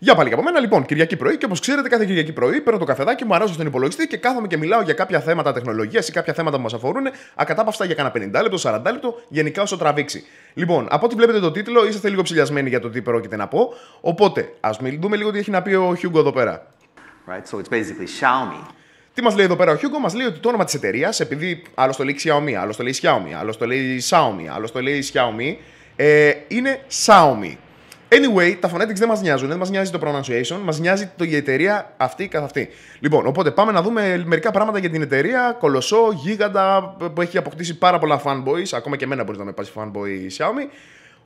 Για πάλι από μένα, λοιπόν, Κυριακή πρωί και όπως ξέρετε, κάθε Κυριακή πρωί παίρνω το καφεδάκι μου, αράζω στον υπολογιστή και κάθομαι και μιλάω για κάποια θέματα τεχνολογίας ή κάποια θέματα που μας αφορούν ακατάπαυστα για κανένα 50 λεπτό, 40 λεπτό, γενικά όσο τραβήξει. Λοιπόν, από ό,τι βλέπετε το τίτλο, είσαστε λίγο ψηλιασμένοι για το τι πρόκειται να πω. Οπότε, ας μιλούμε λίγο τι έχει να πει ο Χιούγκο εδώ πέρα. Right, so it's basically Xiaomi. Τι μας λέει εδώ πέρα ο Χιούγκο, μας λέει ότι το όνομα της εταιρείας, επειδή άλλος το λέει Xiaomi, άλλος το λέει Xiaomi, άλλος το λέει Xiaomi, άλλος το λέει Xiaomi, ε, είναι Xiaomi. Anyway, τα phonetics δεν μας νοιάζουν. Δεν μας νοιάζει το pronunciation, μας νοιάζει το, η εταιρεία αυτή καθ' αυτή. Λοιπόν, οπότε πάμε να δούμε μερικά πράγματα για την εταιρεία. Κολοσσό, γίγαντα που έχει αποκτήσει πάρα πολλά fanboys. Ακόμα και εμένα μπορεί να με πας fanboy Xiaomi.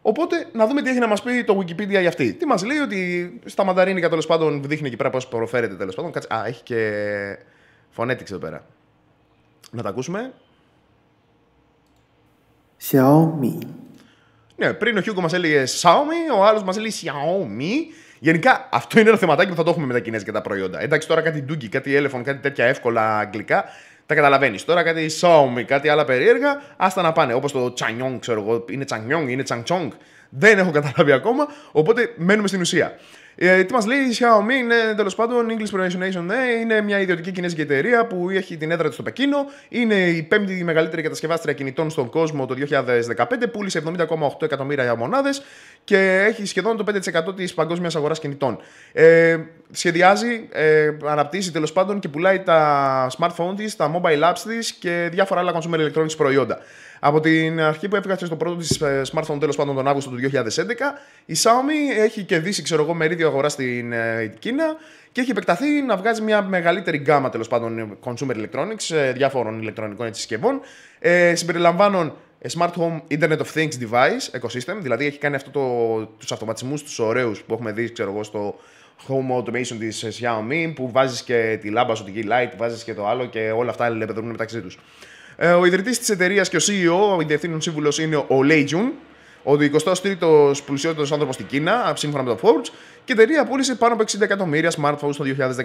Οπότε να δούμε τι έχει να μας πει το Wikipedia για αυτή. Τι μας λέει ότι στα μανταρίνικα τέλος πάντων δείχνει εκεί πέρα πώς προφέρεται τέλος πάντων. Κάτσε, α, έχει και phonetics εδώ πέρα. Να τα ακούσουμε. Xiaomi ναι, πριν ο Χιούγκο μας έλεγε Xiaomi, ο άλλος μας έλεγε Σιαούμι. Γενικά αυτό είναι ένα θεματάκι που θα το έχουμε με τα κινέζικα τα προϊόντα. Εντάξει, τώρα κάτι ντούκι, κάτι έλεφον, κάτι τέτοια εύκολα αγγλικά. Τα καταλαβαίνεις. Τώρα κάτι Xiaomi, κάτι άλλα περίεργα, άστα να πάνε. Όπως το Τσανιόγκ, ξέρω εγώ, είναι Τσανιόγκ, είναι Τσαντσόγκ. Δεν έχω καταλάβει ακόμα, οπότε μένουμε στην ουσία. Ε, τι μας λέει η Xiaomi, είναι τέλος πάντων English Pronunciation, ναι, είναι μια ιδιωτική κινέζικη εταιρεία που έχει την έδρα της στο Πεκίνο. Είναι η πέμπτη μεγαλύτερη κατασκευάστρια κινητών στον κόσμο το 2015, πούλησε 70,8 εκατομμύρια μονάδες και έχει σχεδόν το 5% της παγκόσμιας αγοράς κινητών. Ε, σχεδιάζει, ε, αναπτύσσει τέλος πάντων και πουλάει τα smartphone της, τα mobile apps της και διάφορα άλλα consumer electronics προϊόντα. Από την αρχή που έφυγα στο πρώτο της ε, smartphone τέλος πάντων τον Αύγουστο του 2011, η Xiaomi έχει κερδίσει, ξέρω εγώ, καινούργια αγορά στην ε, Κίνα και έχει επεκταθεί να βγάζει μια μεγαλύτερη γκάμα τέλος πάντων consumer electronics, ε, διάφορων ηλεκτρονικών συσκευών, ε, smart home Internet of Things device ecosystem, δηλαδή έχει κάνει αυτό το, τους αυτοματισμούς τους που έχουμε δει ξέρω εγώ, στο home automation της ε, Xiaomi που βάζεις και τη λάμπα σου, τη key light, βάζεις και το άλλο και όλα αυτά αλληλεπιδρούν μεταξύ τους. Ε, ο ιδρυτής της εταιρείας και ο CEO, ο διευθύνων σύμβουλος είναι ο Lei Jun, ο 23ο πλουσιότερο άνθρωπος στην Κίνα, σύμφωνα με το Forbes, και η εταιρεία πούλησε πάνω από 60 εκατομμύρια smartphones το 2014. Έχει 8.000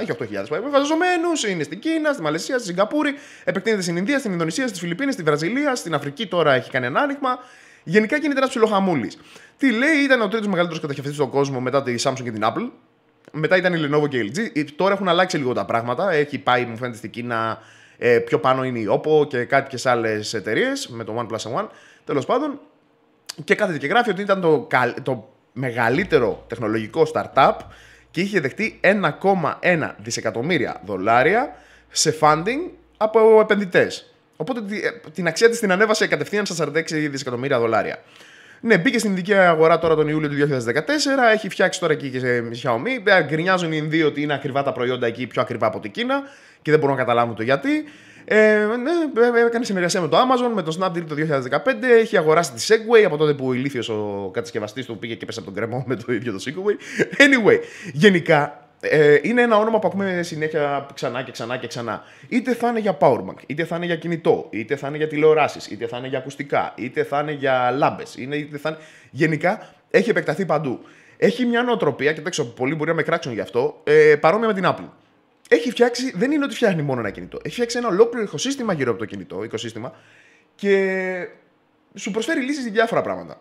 εργαζομένου, είναι στην Κίνα, στη Μαλαισία, στη Σιγκαπούρη, επεκτείνεται στην Ινδία, στην Ινδονησία, στις Φιλιππίνες, στη Βραζιλία, στην Αφρική τώρα έχει κάνει ένα άνοιγμα. Γενικά γίνεται ένα ψιλοχαμούλης. Τι λέει, ήταν ο τρίτος μεγαλύτερος κατασκευαστής στον κόσμο μετά τη Samsung και την Apple. Μετά ήταν η Lenovo και η LG. Ε, τώρα έχουν αλλάξει λίγο τα πράγματα. Έχει πάει, μου φαίνεται, στην Κίνα ε, πιο πάνω είναι η OPPO και κάποιες άλλες εταιρείες με το OnePlus One. Τέλος πάντων, και κάθεται και γράφει ότι ήταν το, το μεγαλύτερο τεχνολογικό startup και είχε δεχτεί 1,1 δισεκατομμύρια δολάρια σε funding από επενδυτές. Οπότε ε, την αξία της την ανέβασε κατευθείαν στα 46 δισεκατομμύρια δολάρια. Ναι, μπήκε στην ειδική αγορά τώρα τον Ιούλιο του 2014. Έχει φτιάξει τώρα εκεί και σε Xiaomi. Ε, γκρινιάζουν οι Ινδοί ότι είναι ακριβά τα προϊόντα εκεί, πιο ακριβά από την Κίνα και δεν μπορούν να καταλάβουν το γιατί. Ε, ναι, ε, ε, έκανε συνεργασία με το Amazon, με το Snapdeal το 2015. Έχει αγοράσει τη Segway από τότε που ο ηλίθιος ο κατασκευαστής του πήγε και πέσα από τον κρεμό με το ίδιο το Segway. Anyway, γενικά ε, είναι ένα όνομα που ακούμε συνέχεια ξανά και ξανά και ξανά. Είτε θα είναι για powerbank, είτε θα είναι για κινητό, είτε θα είναι για τηλεοράσεις, είτε θα είναι για ακουστικά, είτε θα είναι για λάμπες. Θα... Γενικά έχει επεκταθεί παντού. Έχει μια νοοτροπία, και πολλοί μπορεί να με κράξουν γι' αυτό, ε, παρόμοια με την Apple έχει φτιάξει, δεν είναι ότι φτιάχνει μόνο ένα κινητό. Έχει φτιάξει ένα ολόκληρο οικοσύστημα γύρω από το κινητό, οικοσύστημα, και σου προσφέρει λύσεις για διάφορα πράγματα.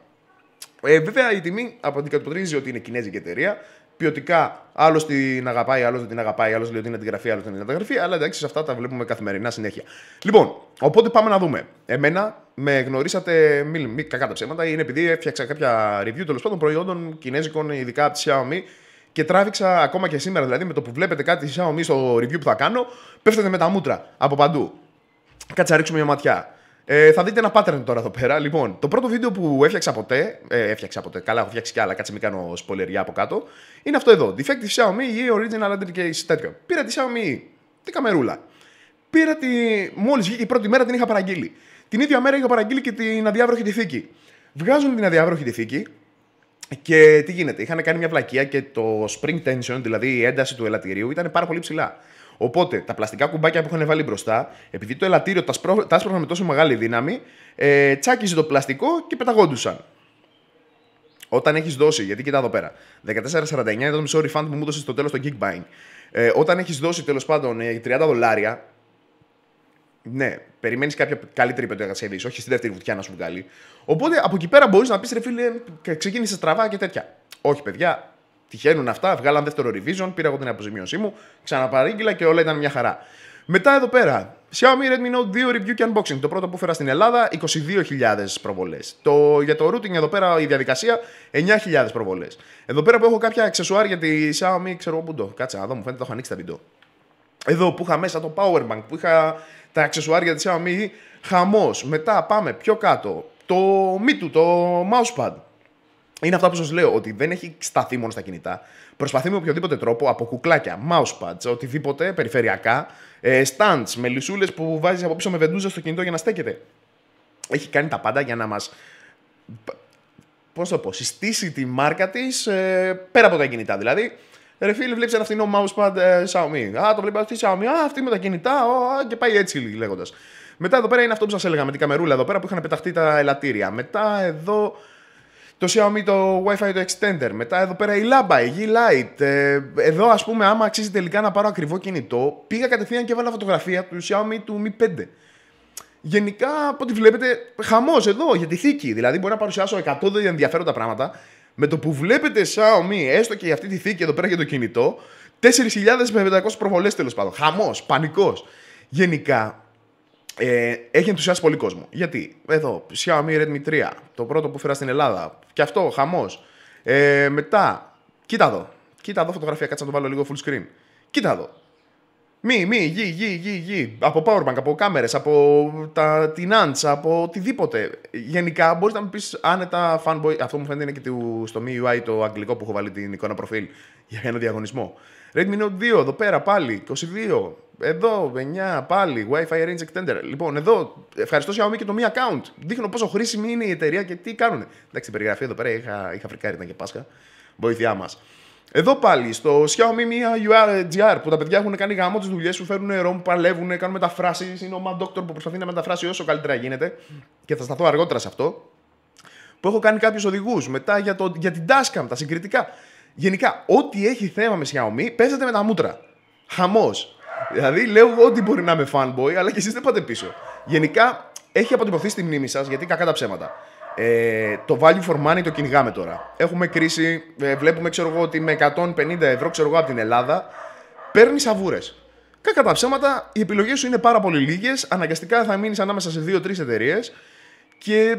Ε, βέβαια η τιμή αντικατοπτρίζει ότι είναι κινέζικη εταιρεία. Ποιοτικά, άλλος την αγαπάει, άλλος δεν την αγαπάει, άλλος λέει ότι είναι αντιγραφή, άλλος δεν είναι αντιγραφή. Αλλά εντάξει, σε αυτά τα βλέπουμε καθημερινά συνέχεια. Λοιπόν, οπότε πάμε να δούμε. Εμένα με γνωρίσατε, μην κακά τα ψέματα, είναι επειδή έφτιαξα κάποια review τέλος πάντων προϊόντων κινέζικων, ειδικά από τη Xiaomi, και τράβηξα ακόμα και σήμερα. Δηλαδή, με το που βλέπετε κάτι σε Xiaomi στο review που θα κάνω, πέφτετε με τα μούτρα από παντού. Κάτσε να ρίξουμε μια ματιά. Ε, θα δείτε ένα pattern τώρα εδώ πέρα. Λοιπόν, το πρώτο βίντεο που έφτιαξα ποτέ, ε, έφτιαξα ποτέ, καλά, έχω φτιάξει κι άλλα, κάτσε μην κάνω σπολεριά από κάτω, είναι αυτό εδώ. Defective Xiaomi ή original under case τέτοιο. Πήρα τη Xiaomi, τι καμερούλα. Πήρα τη. Μόλις βγήκε η πρώτη μέρα την είχα παραγγείλει. Την ίδια μέρα είχα παραγγείλει και την αδιάβροχη τη θήκη. Βγάζουν την αδιάβροχη τη θήκη, και τι γίνεται, είχαν κάνει μια πλακία και το spring tension, δηλαδή η ένταση του ελαττηρίου, ήταν πάρα πολύ ψηλά. Οπότε τα πλαστικά κουμπάκια που είχαν βάλει μπροστά, επειδή το ελαττήριο τα, σπρό... με τόσο μεγάλη δύναμη, ε, τσάκιζε το πλαστικό και πεταγόντουσαν. Όταν έχεις δώσει, γιατί κοιτά εδώ πέρα, 14,49 είναι το μισό refund που μου έδωσες στο τέλος το Geekbind. Ε, όταν έχεις δώσει τέλος πάντων 30 ε, δολάρια, ναι, περιμένεις κάποια καλύτερη σε όχι στη δεύτερη βουτιά να σου βγάλει. Οπότε από εκεί πέρα μπορείς να πεις ρε φίλε, ξεκίνησες στραβά και τέτοια. Όχι, παιδιά, τυχαίνουν αυτά. Βγάλαν δεύτερο revision, πήρα εγώ την αποζημίωσή μου, ξαναπαρήγγειλα και όλα ήταν μια χαρά. Μετά εδώ πέρα, Xiaomi Redmi Note 2 review και unboxing. Το πρώτο που φέρα στην Ελλάδα, 22.000 προβολές. Το, για το routing εδώ πέρα η διαδικασία, 9.000 προβολές. Εδώ πέρα που έχω κάποια αξεσουάρ για τη Xiaomi, ξέρω πού το. Κάτσε να μου φαίνεται το έχω ανοίξει τα βίντεο. Εδώ που είχα μέσα το power bank, που είχα τα αξεσουάρια της Xiaomi, χαμός. Μετά πάμε πιο κάτω, το Mitu, το mousepad. Είναι αυτά που σας λέω, ότι δεν έχει σταθεί μόνο στα κινητά. Προσπαθεί με οποιοδήποτε τρόπο, από κουκλάκια, mousepads, οτιδήποτε περιφερειακά, ε, stands, με λυσούλες που βάζεις από πίσω με βεντούζα στο κινητό για να στέκεται. Έχει κάνει τα πάντα για να μας, Πώς το πω, συστήσει τη μάρκα της ε, πέρα από τα κινητά. Δηλαδή, Ρε φίλε, βλέπεις ένα φθηνό mousepad ε, Xiaomi. Α, το βλέπει αυτή Xiaomi. Α, αυτή με τα κινητά. Ο, και πάει έτσι λέγοντας. Μετά εδώ πέρα είναι αυτό που σας έλεγα με την καμερούλα εδώ πέρα που είχαν πεταχτεί τα ελαττήρια. Μετά εδώ το Xiaomi το Wi-Fi το Extender. Μετά εδώ πέρα η λάμπα, η g ε, Εδώ ας πούμε, άμα αξίζει τελικά να πάρω ακριβό κινητό, πήγα κατευθείαν και έβαλα φωτογραφία του Xiaomi του Mi 5. Γενικά, από ό,τι βλέπετε, χαμός εδώ για τη θήκη. Δηλαδή, μπορώ να παρουσιάσω 100 ενδιαφέροντα πράγματα με το που βλέπετε Xiaomi, έστω και για αυτή τη θήκη εδώ πέρα και το κινητό, 4.500 προβολές τέλος πάντων. Χαμός, πανικός. Γενικά, ε, έχει ενθουσιάσει πολύ κόσμο. Γιατί εδώ, Xiaomi Redmi 3, το πρώτο που φέρα στην Ελλάδα. Και αυτό, χαμός. Ε, μετά, κοίτα εδώ. Κοίτα εδώ φωτογραφία, κάτσα να το βάλω λίγο full screen. Κοίτα εδώ. Μη, μη, γη, γη, γη, γη. Από powerbank, από κάμερες, από τα, την ants, από οτιδήποτε. Γενικά μπορείς να μου πεις άνετα fanboy. Αυτό μου φαίνεται είναι και του, στο UI το αγγλικό που έχω βάλει την εικόνα προφίλ για ένα διαγωνισμό. Redmi Note 2, εδώ πέρα πάλι, 22. Εδώ, 9, πάλι, Wi-Fi Range Extender. Λοιπόν, εδώ, ευχαριστώ Xiaomi και το Mi Account. Δείχνω πόσο χρήσιμη είναι η εταιρεία και τι κάνουν. Εντάξει, περιγραφή εδώ πέρα είχα, είχα φρικάρει, ήταν και Πάσχα. Βοήθειά μας. Εδώ πάλι στο Xiaomi Mi URGR που τα παιδιά έχουν κάνει γάμο τις δουλειές που φέρνουν νερό, που παλεύουν, κάνουν μεταφράσει. Είναι ο Doctor που προσπαθεί να μεταφράσει όσο καλύτερα γίνεται. Και θα σταθώ αργότερα σε αυτό. Που έχω κάνει κάποιους οδηγούς. Μετά για, το, για την Dashcam, τα συγκριτικά. Γενικά, ό,τι έχει θέμα με Xiaomi, παίζετε με τα μούτρα. Χαμός. Δηλαδή, λέω ότι μπορεί να είμαι fanboy, αλλά και εσείς δεν πάτε πίσω. Γενικά, έχει αποτυπωθεί στη μνήμη σας, γιατί κακά τα ψέματα. Ε, το value for money το κυνηγάμε τώρα. Έχουμε κρίση, ε, βλέπουμε ξέρω εγώ, ότι με 150 ευρώ ξέρω εγώ, από την Ελλάδα παίρνεις σαβούρε. Κακά τα ψέματα, οι επιλογές σου είναι πάρα πολύ λίγες. Αναγκαστικά θα μείνεις ανάμεσα σε δύο-τρει εταιρείες και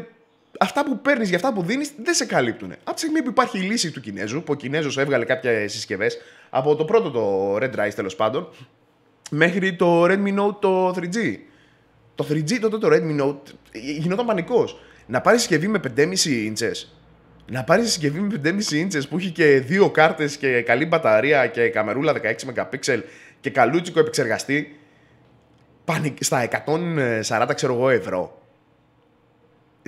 αυτά που παίρνεις για αυτά που δίνεις δεν σε καλύπτουν. Από τη στιγμή που υπάρχει η λύση του Κινέζου, που ο Κινέζος έβγαλε κάποιες συσκευές από το πρώτο το Red Rise τέλος πάντων, μέχρι το Redmi Note το 3G. Το 3G τότε το Redmi Note γινόταν πανικός να πάρεις συσκευή με 5,5 ίντσε. Να πάρεις συσκευή με 5,5 ίντσε που έχει και δύο κάρτες και καλή μπαταρία και καμερούλα 16 MP και καλούτσικο επεξεργαστή. Πάνε στα 140 ξέρω εγώ ευρώ.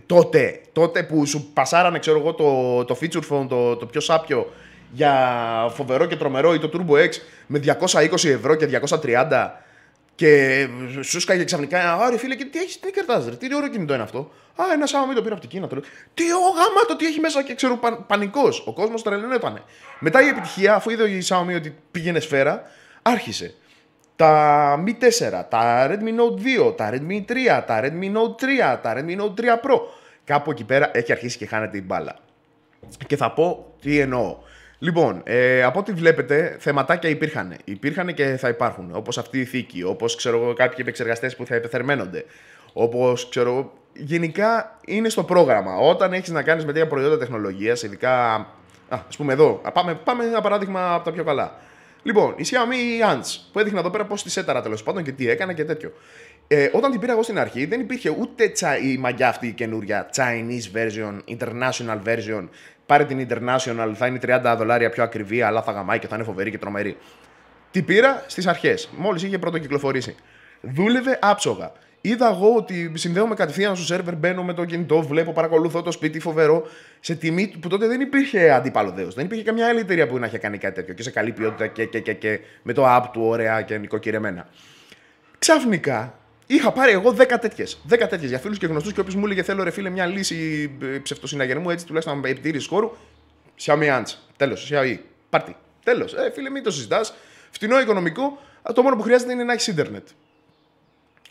Τότε, τότε που σου πασάρανε ξέρω εγώ το, το feature phone, το, το πιο σάπιο για φοβερό και τρομερό ή το Turbo X με 220 ευρώ και 230 και σου σκάγε ξαφνικά Άρη φίλε, και τι έχεις, τι κερδάζεις, τι ωραίο κινητό είναι αυτό. Α, ένα Xiaomi το πήρα από την Κίνα. Το λέω. Τι ο το τι έχει μέσα και ξέρω παν, πανικός. Ο κόσμος τρελαινόταν. Μετά η επιτυχία, αφού είδε η Xiaomi ότι πήγαινε σφαίρα, άρχισε. Τα Mi 4, τα Redmi Note 2, τα Redmi 3, τα Redmi Note 3, τα Redmi Note 3 Pro. Κάπου εκεί πέρα έχει αρχίσει και χάνεται η μπάλα. Και θα πω τι εννοώ. Λοιπόν, ε, από ό,τι βλέπετε, θεματάκια υπήρχαν. Υπήρχαν και θα υπάρχουν. Όπως αυτή η θήκη, όπως ξέρω εγώ, κάποιοι επεξεργαστές που θα επεθερμένονται. Όπως ξέρω Γενικά είναι στο πρόγραμμα. Όταν έχεις να κάνεις με τέτοια προϊόντα τεχνολογίας, ειδικά. Α ας πούμε εδώ. Πάμε, πάμε ένα παράδειγμα από τα πιο καλά. Λοιπόν, η Xiaomi Ants που έδειχνα εδώ πέρα πώς τη σέταρα τέλος πάντων και τι έκανα και τέτοιο. Ε, όταν την πήρα εγώ στην αρχή, δεν υπήρχε ούτε τσα, η μαγιά αυτή η καινούρια Chinese version, international version, πάρε την International, θα είναι 30 δολάρια πιο ακριβή, αλλά θα γαμάει και θα είναι φοβερή και τρομερή. Τη πήρα στις αρχές, μόλις είχε πρώτο κυκλοφορήσει. Δούλευε άψογα. Είδα εγώ ότι συνδέομαι κατευθείαν στο σερβερ, μπαίνω με το κινητό, βλέπω, παρακολουθώ το σπίτι, φοβερό. Σε τιμή που τότε δεν υπήρχε αντίπαλο δέος. Δεν υπήρχε καμιά άλλη εταιρεία που να είχε κάνει κάτι τέτοιο και σε καλή ποιότητα και, και, και, και με το app του ωραία και νοικοκυρεμένα. Ξαφνικά Είχα πάρει εγώ 10 τέτοιε. 10 τέτοιες για φίλους και γνωστούς και όποιος μου έλεγε Θέλω ρε φίλε μια λύση ε, ψευτοσυναγερμού έτσι τουλάχιστον με επιτήρηση χώρου. Xiaomi Ants. Τέλο. Xiaomi. Πάρτι. Τέλος. Ε, φίλε, μην το συζητάς. Φτηνό οικονομικό. Το μόνο που χρειάζεται είναι να έχεις ίντερνετ.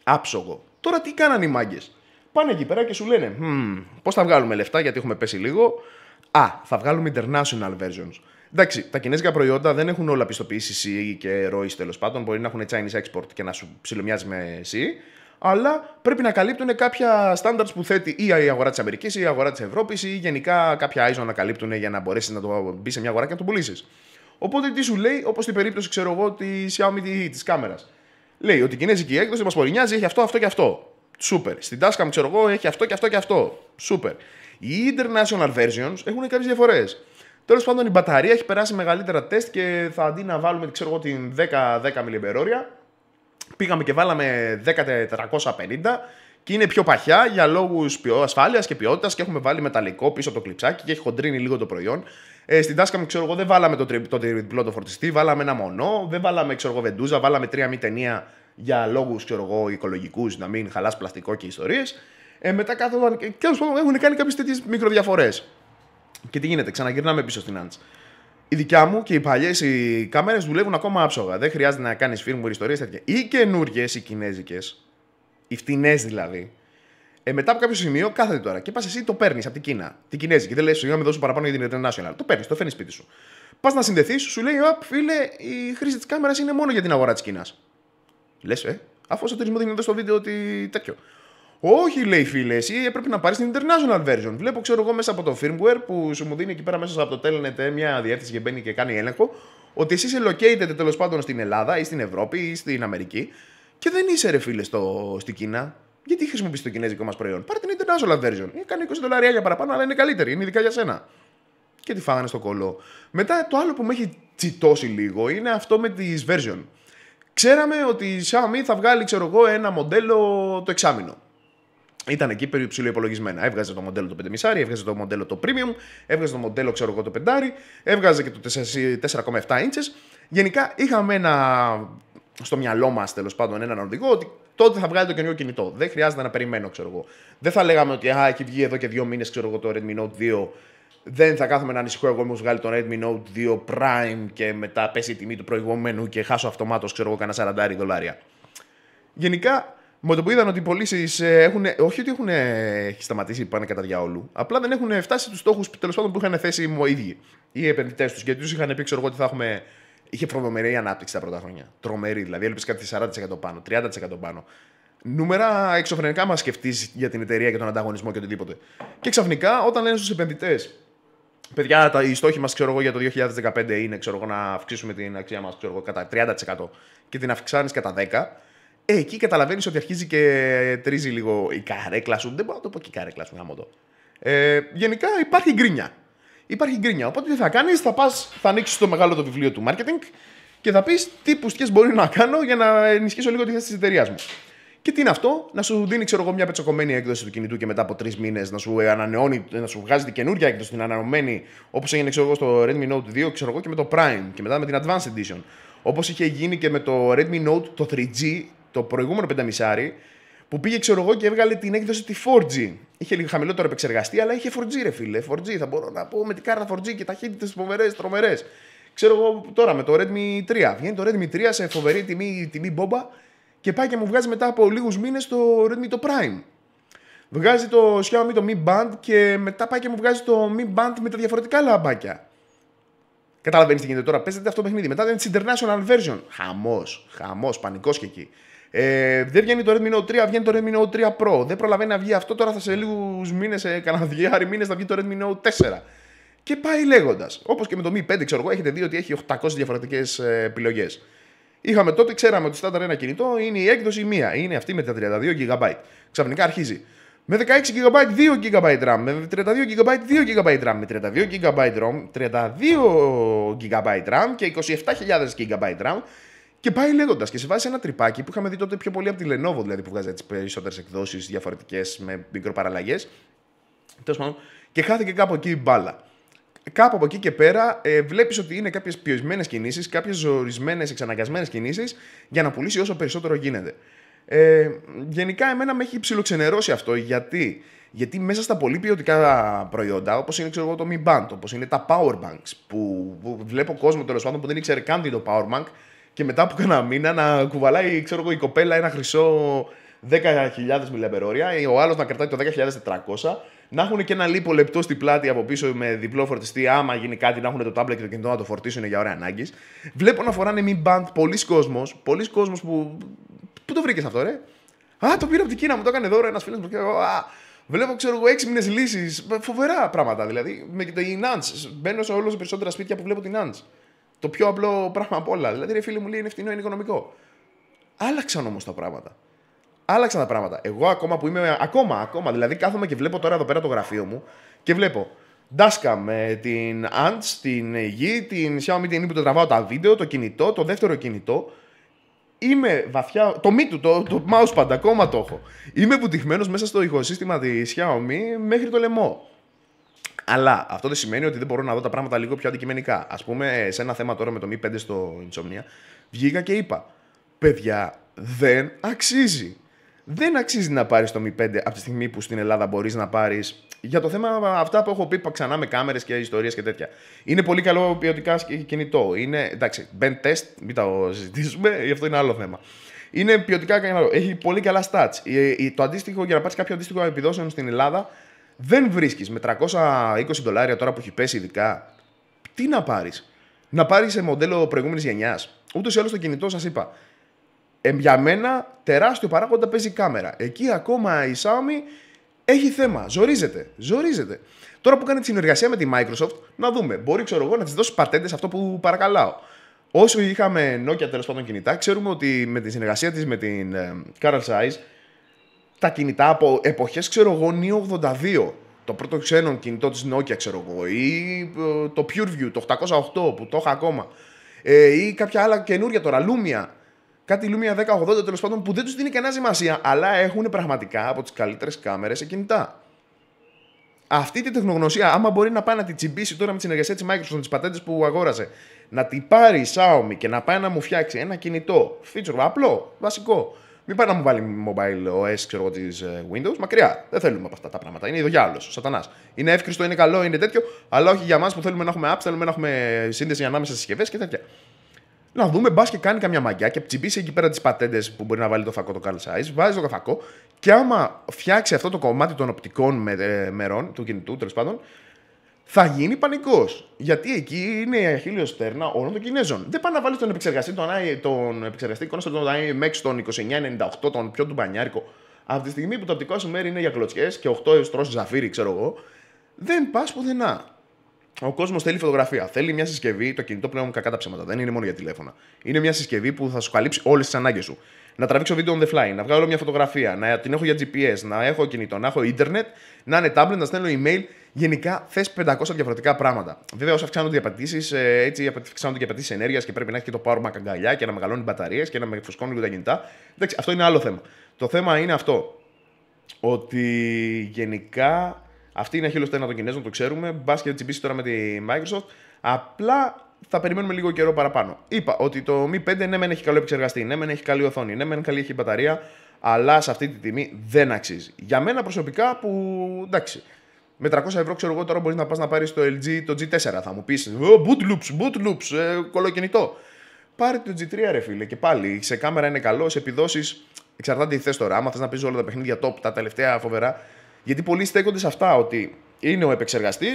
Άψογο. Τώρα τι κάνανε οι μάγκες. Πάνε εκεί πέρα και σου λένε hm, Πώς θα βγάλουμε λεφτά γιατί έχουμε πέσει λίγο. Α, θα βγάλουμε international versions. Εντάξει, τα κινέζικα προϊόντα δεν έχουν όλα πιστοποίηση C και ροή τέλος πάντων. Μπορεί να έχουν Chinese export και να σου ψιλομοιάζει με C. Αλλά πρέπει να καλύπτουν κάποια standards που θέτει ή η αγορά της Αμερικής ή η αγορά της Ευρώπης ή γενικά κάποια ISO να καλύπτουν για να μπορέσεις να το μπεις σε μια αγορά και να το πουλήσεις. Οπότε τι σου λέει, όπως στην περίπτωση ξέρω εγώ της Xiaomi τη κάμερας. Λέει ότι η κινέζικη έκδοση μας πολυνιάζει, έχει αυτό, αυτό και αυτό. Σούπερ. Στην Tascam ξέρω εγώ έχει αυτό και αυτό και αυτό. Σούπερ. Οι international versions έχουν κάποιες διαφορές. Τέλος πάντων, η μπαταρία έχει περάσει μεγαλύτερα τεστ και θα αντί να βάλουμε ξέρω την 10-10 μιλιμπερόρια, πήγαμε και βάλαμε 10-450 και είναι πιο παχιά για λόγους ασφάλειας και ποιότητας και έχουμε βάλει μεταλλικό πίσω από το κλειψάκι και έχει χοντρίνει λίγο το προϊόν. Ε, στην τάσκα μου, ξέρω εγώ, δεν βάλαμε το τριπλό το, το φορτιστή, βάλαμε ένα μονό, δεν βάλαμε ξέρω βεντούζα, βάλαμε τρία μη ταινία για λόγους οικολογικούς, να μην χαλάς πλαστικό και ιστορίες. Ε, μετά κάθονταν. Και έχουν κάνει κάποιες τέτοιες μικροδιαφορές. Και τι γίνεται, ξαναγυρνάμε πίσω στην αντζ. Η δικιά μου και οι παλιές οι κάμερες δουλεύουν ακόμα άψογα. Δεν χρειάζεται να κάνεις firmware ιστορίες τέτοια. Οι καινούριε, οι κινέζικες, οι φτηνές δηλαδή, ε, μετά από κάποιο σημείο κάθεται τώρα και πας εσύ το παίρνεις από την Κίνα, την Κινέζικη. Δεν λες, με δώσω παραπάνω για την International. Το παίρνεις, το φέρνεις σπίτι σου. Πας να συνδεθείς, σου λέει, Απ, φίλε, η χρήση της κάμερας είναι μόνο για την αγορά της Κίνας. Λες, ε, αφού στο τουρισμό εδώ στο βίντεο ότι τέτοιο. Όχι, λέει φίλες, εσύ έπρεπε να πάρεις την international version. Βλέπω, ξέρω εγώ, μέσα από το firmware που σου μου δίνει εκεί πέρα μέσα από το Telnet ε, μια διεύθυνση και μπαίνει και κάνει έλεγχο, ότι εσύ είσαι located τέλος πάντων στην Ελλάδα ή στην Ευρώπη ή στην Αμερική και δεν είσαι ρε φίλες στο, στην Κίνα. Γιατί χρησιμοποιείς το κινέζικο μας προϊόν. Πάρε την international version. Είναι κάνει 20 δολάρια για παραπάνω, αλλά είναι καλύτερη. Είναι ειδικά για σένα. Και τη φάγανε στο κολό. Μετά το άλλο που με έχει τσιτώσει λίγο είναι αυτό με τις version. Ξέραμε ότι η Xiaomi θα βγάλει, ξέρω εγώ, ένα μοντέλο το εξάμεινο ήταν εκεί ψηλοϋπολογισμένα. Έβγαζε το μοντέλο το 5,5, έβγαζε το μοντέλο το premium, έβγαζε το μοντέλο ξέρω εγώ το 5, έβγαζε και το 4,7 inches. Γενικά είχαμε ένα στο μυαλό μας τέλος πάντων έναν οδηγό ότι τότε θα βγάλει το καινούριο κινητό. Δεν χρειάζεται να περιμένω, ξέρω εγώ. Δεν θα λέγαμε ότι α, έχει βγει εδώ και δύο μήνες το Redmi Note 2. Δεν θα κάθομαι να ανησυχώ εγώ μου βγάλει το Redmi Note 2 Prime και μετά πέσει η τιμή του προηγούμενου και χάσω αυτομάτως, ξέρω εγώ, κανένα 40 δολάρια. Γενικά με το που είδαν ότι οι πωλήσεις ε, έχουν. Όχι ότι έχουν ε, σταματήσει πάνε κατά διαόλου. Απλά δεν έχουν φτάσει στου στόχους τέλος που είχαν θέσει οι ίδιοι. Οι επενδυτές τους. Γιατί τους είχαν πει, ξέρω εγώ, ότι θα έχουμε. Είχε φοβερή ανάπτυξη τα πρώτα χρόνια. Τρομερή. Δηλαδή έλειπες κάτι 40% πάνω, 30% πάνω. Νούμερα εξωφρενικά μας σκεφτείς για την εταιρεία και τον ανταγωνισμό και οτιδήποτε. Και ξαφνικά όταν λένε στους επενδυτές. Παιδιά, οι στόχοι μας για το 2015 είναι ξέρω, να αυξήσουμε την αξία μας κατά 30% και την αυξάνεις κατά 10% ε, εκεί καταλαβαίνεις ότι αρχίζει και τρίζει λίγο η καρέκλα σου. Δεν μπορώ να το πω και η καρέκλα σου, γάμο το. Ε, γενικά υπάρχει γκρίνια. Υπάρχει γκρίνια. Οπότε τι θα κάνεις, θα πας, θα ανοίξεις το μεγάλο το βιβλίο του marketing και θα πεις τι πουστιές μπορεί να κάνω για να ενισχύσω λίγο τη θέση της εταιρείας μου. Και τι είναι αυτό, να σου δίνει ξέρω εγώ, μια πετσοκομμένη έκδοση του κινητού και μετά από τρεις μήνες να σου ανανεώνει, να σου βγάζει την καινούργια έκδοση, την ανανεωμένη, όπως έγινε ξέρω εγώ, στο Redmi Note 2 ξέρω εγώ, και με το Prime και μετά με την Advanced Edition. Όπως είχε γίνει και με το Redmi Note το 3G το προηγούμενο πενταμισάρι, που πήγε, ξέρω εγώ, και έβγαλε την έκδοση τη 4G. Είχε λίγο χαμηλότερο επεξεργαστή, αλλά είχε 4G, ρε φίλε. 4G, θα μπορώ να πω με την κάρτα 4G και ταχύτητε φοβερές, τρομερές. Ξέρω εγώ τώρα με το Redmi 3. Βγαίνει το Redmi 3 σε φοβερή τιμή, τιμή μπόμπα και πάει και μου βγάζει μετά από λίγους μήνες το Redmi το Prime. Βγάζει το Xiaomi το Mi Band και μετά πάει και μου βγάζει το Mi Band με τα διαφορετικά λαμπάκια. Καταλαβαίνεις τι γίνεται τώρα. Παίζεται αυτό το παιχνίδι. Μετά είναι International Version. Χαμός, χαμός, πανικός και εκεί. Ε, δεν βγαίνει το Redmi Note 3, βγαίνει το Redmi Note 3 Pro. Δεν προλαβαίνει να βγει αυτό, τώρα θα σε λίγους μήνες, σε κανένα διάρρη μήνες, θα βγει το Redmi Note 4. Και πάει λέγοντας. Όπως και με το Mi 5, ξέρω εγώ, έχετε δει ότι έχει 800 διαφορετικές ε, επιλογές. Είχαμε τότε, ξέραμε ότι στάνταρ ένα κινητό είναι η έκδοση μία. Είναι αυτή με τα 32 GB. Ξαφνικά αρχίζει. Με 16 GB 2 GB RAM, με 32 GB 2 GB RAM, με 32 GB ROM, 32 GB RAM και 27.000 GB RAM και πάει λέγοντας και σε βάζει ένα τρυπάκι που είχαμε δει τότε πιο πολύ από τη Lenovo, δηλαδή που βγάζει τι περισσότερες εκδόσεις διαφορετικές με μικροπαραλλαγές. Τέλος πάντων, και χάθηκε κάπου εκεί η μπάλα. Κάπου από εκεί και πέρα ε, βλέπεις ότι είναι κάποιες πιεσμένες κινήσεις, κάποιες ζωρισμένες, εξαναγκασμένες κινήσεις για να πουλήσει όσο περισσότερο γίνεται. Ε, γενικά εμένα με έχει ψιλοξενερώσει αυτό γιατί, γιατί μέσα στα πολύ ποιοτικά προϊόντα όπως είναι το Mi Band, όπως είναι τα Power Banks που, βλέπω κόσμο τέλος πάντων που δεν ήξερε καν τι το Power Bank και μετά από κανένα μήνα να κουβαλάει ξέρω η κοπέλα ένα χρυσό 10.000 μιλιαμπερόρια, ο άλλος να κρατάει το 10.400, να έχουν και ένα λίπο λεπτό στην πλάτη από πίσω με διπλό φορτιστή. Άμα γίνει κάτι, να έχουν το τάμπλετ και το κινητό να το φορτίσουν για ώρα ανάγκης. Βλέπω να φοράνε μη μπαντ πολλοί κόσμος, πολλοί κόσμος που. Πού το βρήκες αυτό, ρε. Α, το πήρα από την Κίνα, μου το έκανε δώρο ένας φίλος μου. Και, α, Βλέπω, ξέρω εγώ, έξι μήνες λύσεις. Φοβερά πράγματα δηλαδή. Με την Μπαίνω σε όλο περισσότερα σπίτια που βλέπω την Άντ. Το πιο απλό πράγμα απ' όλα. Δηλαδή, ρε φίλοι μου λέει είναι φτηνό, είναι οικονομικό. Άλλαξαν όμως τα πράγματα. Άλλαξαν τα πράγματα. Εγώ ακόμα που είμαι. Ακόμα, ακόμα. Δηλαδή, κάθομαι και βλέπω τώρα εδώ πέρα το γραφείο μου και βλέπω Ντάσκα με την Ants, την Γη, την Xiaomi την που το τραβάω τα βίντεο, το κινητό, το δεύτερο κινητό. Είμαι βαθιά. Το μη το, το mousepad ακόμα το έχω. Είμαι βουτυχμένο μέσα στο ηχοσύστημα της Xiaomi μέχρι το λαιμό. Αλλά αυτό δεν σημαίνει ότι δεν μπορώ να δω τα πράγματα λίγο πιο αντικειμενικά. Ας πούμε, ε, σε ένα θέμα τώρα με το Mi 5 στο Insomnia, βγήκα και είπα: Παιδιά, δεν αξίζει. Δεν αξίζει να πάρεις το Mi 5 από τη στιγμή που στην Ελλάδα μπορείς να πάρεις. Για το θέμα αυτά που έχω πει ξανά με κάμερες και ιστορίες και τέτοια. Είναι πολύ καλό ποιοτικά κινητό. Είναι, εντάξει, μπεν test, μην τα συζητήσουμε, γι' αυτό είναι άλλο θέμα. Είναι ποιοτικά καλό. Έχει πολύ καλά stats. Το αντίστοιχο, για να πάρεις κάποιο αντίστοιχο επιδόσεων στην Ελλάδα, δεν βρίσκεις με 320 δολάρια τώρα που έχει πέσει ειδικά. Τι να πάρεις. Να πάρεις σε μοντέλο προηγούμενης γενιάς. Ούτως ή άλλως το κινητό, σας είπα. Ε, τεράστιο παράγοντα παίζει κάμερα. Εκεί ακόμα η Xiaomi έχει θέμα. Ζορίζεται. Ζορίζεται. Τώρα που κάνει τη συνεργασία με τη Microsoft, να δούμε. Μπορεί, ξέρω εγώ, να της δώσει πατέντες αυτό που παρακαλάω. Όσο είχαμε Nokia τέλος πάντων κινητά, ξέρουμε ότι με τη συνεργασία της με την ε, Carl Zeiss τα κινητά από εποχές, ξέρω εγώ, νίο 82. Το πρώτο ξένο κινητό της Nokia, ξέρω εγώ, ή ε, το PureView, το 808 που το είχα ακόμα. Ε, ή κάποια άλλα καινούρια τώρα, Lumia. Κάτι Lumia 1080 τέλος πάντων που δεν τους δίνει κανένα σημασία, αλλά έχουν πραγματικά από τις καλύτερες κάμερες σε κινητά. Αυτή τη τεχνογνωσία, άμα μπορεί να πάει να τη τσιμπήσει τώρα με τη συνεργασία της Microsoft, τις πατέντες που αγόρασε, να την πάρει η Xiaomi και να πάει να μου φτιάξει ένα κινητό, feature απλό, βασικό, μην πάει να μου βάλει mobile OS της ε, Windows. Μακριά. Δεν θέλουμε από αυτά τα πράγματα. Είναι άλλο. σατανάς. Είναι εύκριστο, είναι καλό, είναι τέτοιο, αλλά όχι για εμά που θέλουμε να έχουμε apps, θέλουμε να έχουμε σύνδεση ανάμεσα στις συσκευές και τέτοια. Να δούμε, μπας και κάνει καμιά μαγιά και τσιμπήσει εκεί πέρα τις πατέντες που μπορεί να βάλει το φακό το Carl Zeiss, βάζει το φακό και άμα φτιάξει αυτό το κομμάτι των οπτικών ε, μερών του κινητού, τέλος πάντων, θα γίνει πανικός. Γιατί εκεί είναι η αχίλιο στέρνα όλων των Κινέζων. Δεν πάνε να βάλεις τον επεξεργαστή, τον, τον επεξεργαστή εικόνας στον IMX, τον 2998, τον πιο του μπανιάρικο. Από τη στιγμή που το απτικό σου μέρη είναι για κλωτσιές και 8 έω τρώσει ζαφύρι, ξέρω εγώ, δεν πας πουθενά. Ο κόσμος θέλει φωτογραφία. Θέλει μια συσκευή, το κινητό πλέον κακά τα ψέματα. Δεν είναι μόνο για τηλέφωνα. Είναι μια συσκευή που θα σου καλύψει όλες τις ανάγκες σου. Να τραβήξω βίντεο on the fly, να βγάλω μια φωτογραφία, να την έχω για GPS, να έχω κινητό, να έχω ίντερνετ, να είναι tablet, να στέλνω email Γενικά θες 500 διαφορετικά πράγματα. Βέβαια, όσο αυξάνονται οι απαιτήσεις, ε, έτσι αυξάνονται και οι απαιτήσεις ενέργειας και πρέπει να έχει και το power καγκαλιά και να μεγαλώνει μπαταρίες και να με φουσκώνουν λίγο τα κινητά. Εντάξει, αυτό είναι άλλο θέμα. Το θέμα είναι αυτό. Ότι γενικά αυτή είναι η αχιλοστένα των Κινέζων, το ξέρουμε. Μπας και τσιμπήσεις τώρα με τη Microsoft. Απλά θα περιμένουμε λίγο καιρό παραπάνω. Είπα ότι το Mi 5 ναι, μεν έχει καλό επεξεργαστή, ναι, μεν έχει καλή οθόνη, ναι, μεν καλή έχει μπαταρία, αλλά σε αυτή τη τιμή δεν αξίζει. Για μένα προσωπικά που εντάξει, με 300 ευρώ, ξέρω εγώ, τώρα μπορείς να πας να πάρεις το LG, το G4. Θα μου πεις ε, boot loops, boot loops, ε, κολοκινητό. Πάρε το G3, ρε φίλε, και πάλι σε κάμερα είναι καλό, σε επιδόσεις. Εξαρτάται τι θες τώρα. Άμα θες να πει όλα τα παιχνίδια top, τα τελευταία φοβερά. Γιατί πολλοί στέκονται σε αυτά ότι είναι ο επεξεργαστής,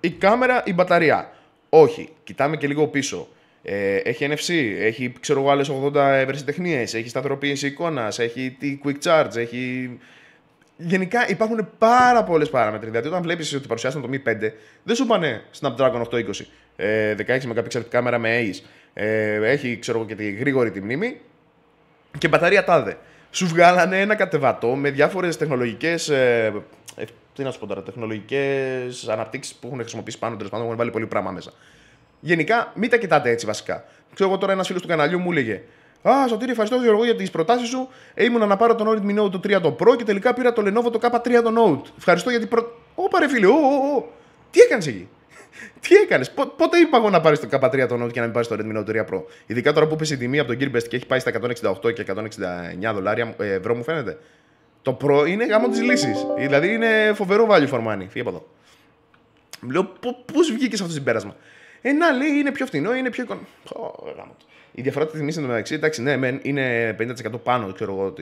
η κάμερα, η μπαταρία. Όχι, κοιτάμε και λίγο πίσω. Ε, έχει NFC, έχει ξέρω εγώ άλλες 80 ευρεσιτεχνίες, έχει σταθεροποίηση εικόνας, έχει quick charge, έχει Γενικά υπάρχουν πάρα πολλές παράμετροι. Δηλαδή, όταν βλέπεις ότι παρουσιάσαν το Mi 5, δεν σου πάνε Snapdragon 820, 16 MP κάμερα με Ace, ε, έχει ξέρω εγώ και τη γρήγορη τη μνήμη και μπαταρία τάδε. Σου βγάλανε ένα κατεβατό με διάφορες τεχνολογικές. Ε, ε, τι να σου πω τώρα, τεχνολογικές αναπτύξεις που έχουν χρησιμοποιήσει πάνω τέλος πάντων, έχουν βάλει πολύ πράγμα μέσα. Γενικά, μην τα κοιτάτε έτσι βασικά. Ξέρω εγώ τώρα ένας φίλος του καναλιού μου έλεγε Α, Σωτήρη, ευχαριστώ Γιώργο για τις προτάσεις σου. ήμουν ήμουνα να πάρω τον Orin Note Note 3 το Pro και τελικά πήρα το Lenovo το K3 το Note. Ευχαριστώ για την προ... Ω, ρε φίλε, ω, ω, ω. Τι έκανες εκεί. Τι έκανες, πότε είπα εγώ να πάρεις το K3 το Note και να μην πάρεις το Redmi Note 3 Pro. Ειδικά τώρα που πέσει η τιμή από τον Gearbest και έχει πάει στα 168 και 169 δολάρια, ε, ευρώ μου φαίνεται. Το Pro είναι γάμο της λύσης. Δηλαδή είναι φοβερό value for money. Φύγε από εδώ. Λέω, πώς βγήκες αυτό το συμπέρασμα. Ε, να λέει είναι πιο φθηνό, είναι πιο. Ω, η διαφορά της τιμής μεταξύ, εντάξει, ναι, είναι 50% πάνω, ξέρω εγώ,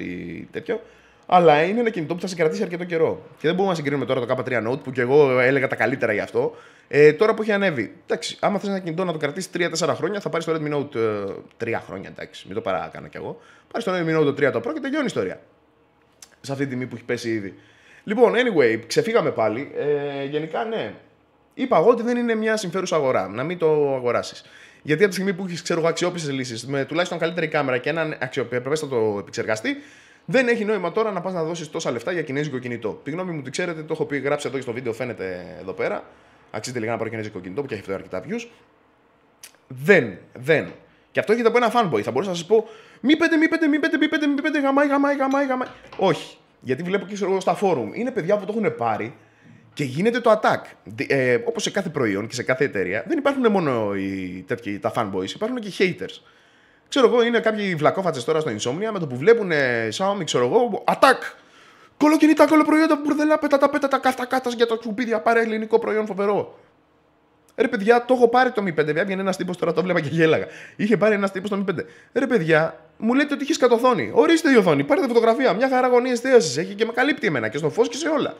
τέτοιο, αλλά είναι ένα κινητό που θα σε κρατήσει αρκετό καιρό. Και δεν μπορούμε να συγκρίνουμε τώρα το K3 Note που και εγώ έλεγα τα καλύτερα γι' αυτό. Ε, τώρα που έχει ανέβει. Εντάξει, άμα θες ένα κινητό να το κρατήσεις 3-4 χρόνια, θα πάρεις το Redmi Note 3 ε, χρόνια. Εντάξει, μην το παράκανα κι εγώ. Πάρεις το Redmi Note 3 το πρώτο και τελειώνει η ιστορία. Σε αυτή τη τιμή που έχει πέσει ήδη. Λοιπόν, anyway, ξεφύγαμε πάλι. Ε, γενικά, ναι. Είπα εγώ ότι δεν είναι μια συμφέρουσα αγορά. Να μην το αγοράσεις. Γιατί από τη στιγμή που έχεις αξιόπιστες λύσεις με τουλάχιστον καλύτερη κάμερα και έναν αξιοπρεπέστατο επεξεργαστή, δεν έχει νόημα τώρα να πας να δώσεις τόσα λεφτά για κινέζικο κινητό. Τη γνώμη μου τη ξέρετε, το έχω πει, γράψει εδώ και στο βίντεο, φαίνεται εδώ πέρα. Αξίζει τελικά να πάρω κινέζικο κινητό που έχει φτιάξει αρκετά views. Δεν, δεν. Και αυτό έρχεται από ένα fanboy. Θα μπορούσα να σας πω μη πέντε, μη πέντε, μη πέντε, μη πέντε, μη πέντε, γαμάι, Όχι. Γιατί βλέπω και στα φόρουμ. Είναι παιδιά που το έχουν πάρει και γίνεται το attack. Ε, Όπως σε κάθε προϊόν και σε κάθε εταιρεία, δεν υπάρχουν μόνο οι, τέτοιοι, τα fanboys, υπάρχουν και haters. Ξέρω εγώ, είναι κάποιοι βλακόφατσες τώρα στο Insomnia με το που βλέπουν ε, Xiaomi, ξέρω εγώ, attack! Κολοκινητά, κολοπροϊόντα, μπουρδελά, πέτα τα πέτα τα κάρτα κάτας για τα σκουπίδια, πάρε ελληνικό προϊόν φοβερό. Ρε παιδιά, το έχω πάρει το Mi 5. Έβγαινε ένας τύπος τώρα, το βλέπα και γέλαγα. Είχε πάρει ένας τύπος το Mi 5. Ρε παιδιά, μου λέτε ότι είχες κατοθόνη. Ορίστε η οθόνη, πάρετε φωτογραφία. Μια χαρά γωνία εστίαση έχει και με καλύπτει εμένα και στο φως και σε όλα.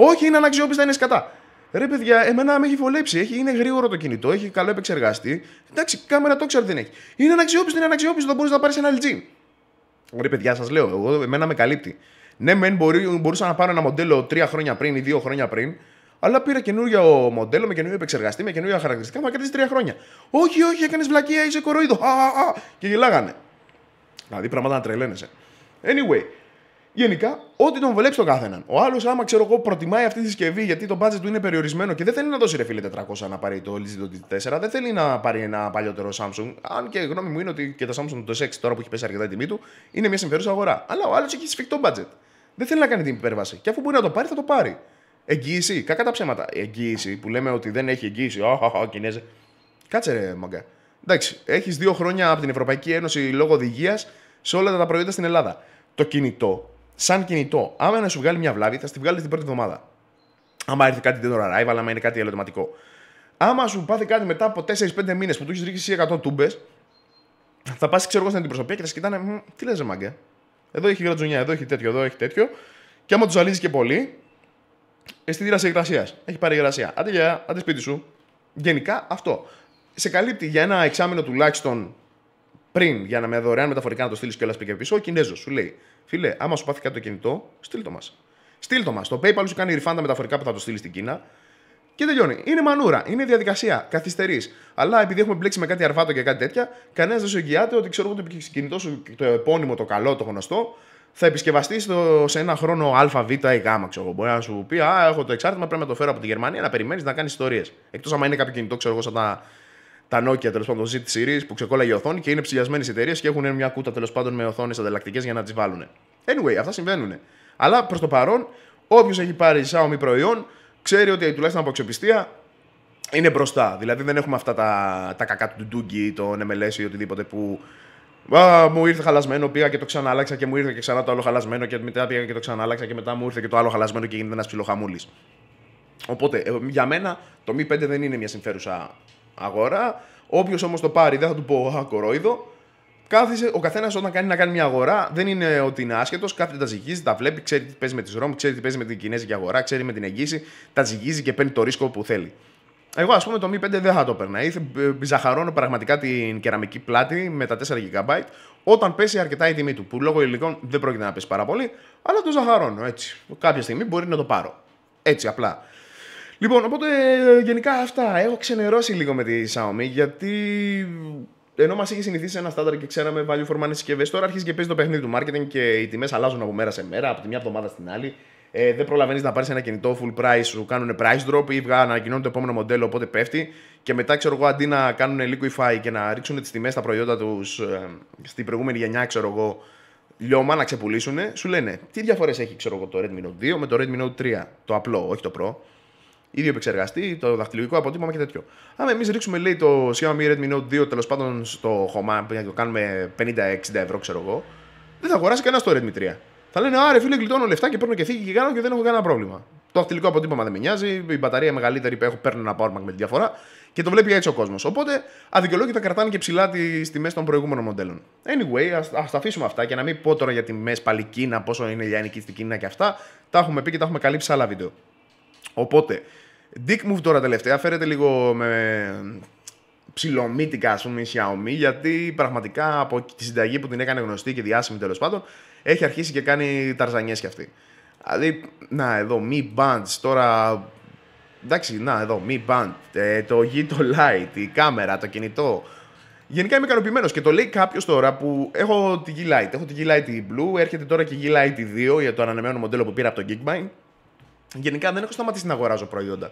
Όχι, είναι αναξιόπιστα, είναι σκατά. Ρε παιδιά, εμένα με έχει βολέψει. Έχει, είναι γρήγορο το κινητό, έχει καλό επεξεργαστή. Εντάξει, κάμερα το ξέρω δεν έχει. Είναι αναξιόπιστο, είναι αναξιόπιστο, μπορείς να πάρεις ένα LG. Ρε παιδιά, σας λέω, εγώ, εμένα με καλύπτει. Ναι, μεν μπορεί, μπορούσα να πάρω ένα μοντέλο τρία χρόνια πριν ή δύο χρόνια πριν, αλλά πήρα καινούριο μοντέλο με καινούριο επεξεργαστή, με καινούργια χαρακτηριστικά, μα κρατήσει τρία χρόνια. Όχι, όχι, έκανες βλακία, είσαι κοροϊδό. και γελάγανε. Δηλαδή, πράγματα να τρελαίνεσαι. Anyway, Γενικά, ό,τι τον βολέψει τον καθέναν. Ο άλλος, άμα ξέρω εγώ, προτιμάει αυτή τη συσκευή γιατί το budget του είναι περιορισμένο και δεν θέλει να δώσει ρε 400 να πάρει το LG 4 δεν θέλει να πάρει ένα παλιότερο Samsung. Αν και η γνώμη μου είναι ότι και το Samsung το 6 τώρα που έχει πέσει αρκετά η τιμή του είναι μια συμφέρουσα αγορά. Αλλά ο άλλος έχει σφιχτό budget. Δεν θέλει να κάνει την υπέρβαση. Και αφού μπορεί να το πάρει, θα το πάρει. Εγγύηση, κακά τα ψέματα. Εγγύηση που λέμε ότι δεν έχει εγγύηση. oh, Κινέζε. Κάτσε ρε, μαγκά. Εντάξει, έχεις δύο χρόνια από την Ευρωπαϊκή Ένωση λόγω οδηγίας σε όλα τα προϊόντα στην Ελλάδα. Το κινητό σαν κινητό, άμα να σου βγάλει μια βλάβη, θα στη βγάλει την πρώτη εβδομάδα. Άμα έρθει κάτι δεν το arrival, άμα είναι κάτι ελαττωματικό. Άμα σου πάθει κάτι μετά από 4-5 μήνες που του έχεις ρίξει 100 τούμπες, θα πας, ξέρω εγώ, στην αντιπροσωπεία και θα σε κοιτάνε, τι λες, μαγκέ. Εδώ έχει γρατζουνιά, εδώ έχει τέτοιο, εδώ έχει τέτοιο. Και άμα τους ζαλίζει και πολύ, ε, τη εργασία. Έχει πάρει γρασία. Αντί για, αντί σπίτι σου. Γενικά αυτό. Σε καλύπτει για ένα εξάμεινο τουλάχιστον πριν για να με δωρεάν μεταφορικά να το στείλεις κιόλας πίσω, ο Κινέζος σου λέει: Φίλε, άμα σου πάθει κάτι το κινητό, στείλ το μας. Στείλ το μας. Το PayPal σου κάνει ριφάντα μεταφορικά που θα το στείλεις στην Κίνα. Και τελειώνει. Είναι μανούρα, είναι διαδικασία, καθυστερείς. Αλλά επειδή έχουμε μπλέξει με κάτι αρβάτο και κάτι τέτοια, κανένας δεν σου εγγυάται ότι ξέρω το κινητό σου, το επώνυμο, το καλό, το γνωστό, θα επισκευαστείς στο, σε ένα χρόνο Α, Β ή Γ. Ξέρω, μπορεί να σου πει Α, έχω το εξάρτημα, πρέπει να το φέρω από τη Γερμανία να περιμένεις να κάνεις ιστορίες. Εκτός αν είναι κάποιο κινητό, ξέρω εγώ, σαν τα τα Nokia τέλος πάντων, το Z Series που ξεκόλλαγε η οθόνη και είναι ψηλιασμένες εταιρείες και έχουν μια κούτα τέλος πάντων με οθόνες ανταλλακτικές για να τις βάλουν. Anyway, αυτά συμβαίνουν. Αλλά προς το παρόν, όποιος έχει πάρει Xiaomi προϊόν, ξέρει ότι τουλάχιστον από αξιοπιστία είναι μπροστά. Δηλαδή δεν έχουμε αυτά τα, τα κακά του ντούγκι, τον MLS ή οτιδήποτε που. Α, μου ήρθε χαλασμένο, πήγα και το ξανάλαξα και μου ήρθε και ξανά το άλλο χαλασμένο και μετά πήγα και το ξανάλαξα και μετά μου ήρθε και το άλλο χαλασμένο και γίνεται ένας ψιλοχαμούλης. Οπότε ε, για μένα το Mi 5 δεν είναι μια συμφέρουσα αγορά. Όποιος όμως το πάρει, δεν θα του πω Α, κορόιδο. Κάθισε, ο καθένας όταν κάνει να κάνει μια αγορά, δεν είναι ότι είναι άσχετος. Κάθεται, τα ζυγίζει, τα βλέπει, ξέρει τι παίζει με τι ρομ, ξέρει τι παίζει με την Κινέζικη αγορά, ξέρει με την εγγύηση, τα ζυγίζει και παίρνει το ρίσκο που θέλει. Εγώ, ας πούμε, το Mi 5 δεν θα το περνάει. Ε, ζαχαρώνω πραγματικά την κεραμική πλάτη με τα 4 GB όταν πέσει αρκετά η τιμή του. Που λόγω υλικών δεν πρόκειται να πέσει πάρα πολύ, αλλά το ζαχαρώνω έτσι. Κάποια στιγμή μπορεί να το πάρω. Έτσι απλά. Λοιπόν, οπότε ε, γενικά αυτά. Έχω ξενερώσει λίγο με τη Xiaomi γιατί ενώ μας είχε συνηθίσει ένα στάνταρ και ξέραμε value for money συσκευές, τώρα αρχίζει και παίζει το παιχνίδι του marketing και οι τιμές αλλάζουν από μέρα σε μέρα, από τη μια εβδομάδα στην άλλη. Ε, δεν προλαβαίνεις να πάρεις ένα κινητό full price, σου κάνουν price drop ή ανακοινώνουν το επόμενο μοντέλο, οπότε πέφτει. Και μετά, ξέρω εγώ, αντί να κάνουν liquify και να ρίξουν τις τιμές στα προϊόντα τους ε, στην προηγούμενη γενιά, ξέρω εγώ, λιώμα να ξεπουλήσουν, σου λένε τι διαφορές έχει, ξέρω εγώ, το Redmi Note 2 με το Redmi Note 3. Το απλό, όχι το Pro ίδιο επεξεργαστή, το δαχτυλικό αποτύπωμα και τέτοιο. Αν εμείς ρίξουμε λέει, το Xiaomi Redmi Note 2 τέλος πάντων στο χωμά, για να το κάνουμε 50-60 ευρώ, ξέρω εγώ, δεν θα αγοράσει κανένα το Redmi 3. Θα λένε Άρε φίλε, γλιτώνω λεφτά και παίρνω και θήκη και κάνω και δεν έχω κανένα πρόβλημα. Το δαχτυλικό αποτύπωμα δεν με νοιάζει, η μπαταρία μεγαλύτερη που έχω παίρνω ένα powerbank με τη διαφορά και το βλέπει έτσι ο κόσμος. Οπότε αδικαιολόγητα κρατάνε και ψηλά τις τιμές των προηγούμενων μοντέλων. Anyway, ας τα αφήσουμε αυτά και να μην πω τώρα για τιμές πάλι Κίνα, πόσο είναι η Λιανική στην Κίνα και αυτά. Τα έχουμε πει και τα έχουμε καλύψει άλλα βίντεο. Οπότε, Dick Move τώρα τελευταία φέρετε λίγο με ψιλομύτικα ας πούμε η Xiaomi γιατί πραγματικά από τη συνταγή που την έκανε γνωστή και διάσημη τέλος πάντων έχει αρχίσει και κάνει ταρζανιές κι αυτή. Δηλαδή, να εδώ, Mi Bands, τώρα Εντάξει, να εδώ, Mi Band, ε, το G, το Light, η κάμερα, το κινητό. Γενικά είμαι ικανοποιημένος και το λέει κάποιος τώρα που έχω τη G Lite, έχω τη G Lite Blue, έρχεται τώρα και η G Lite 2 για το ανανεμένο μοντέλο που πήρα από το Geekbine. Γενικά δεν έχω σταματήσει να αγοράζω προϊόντα.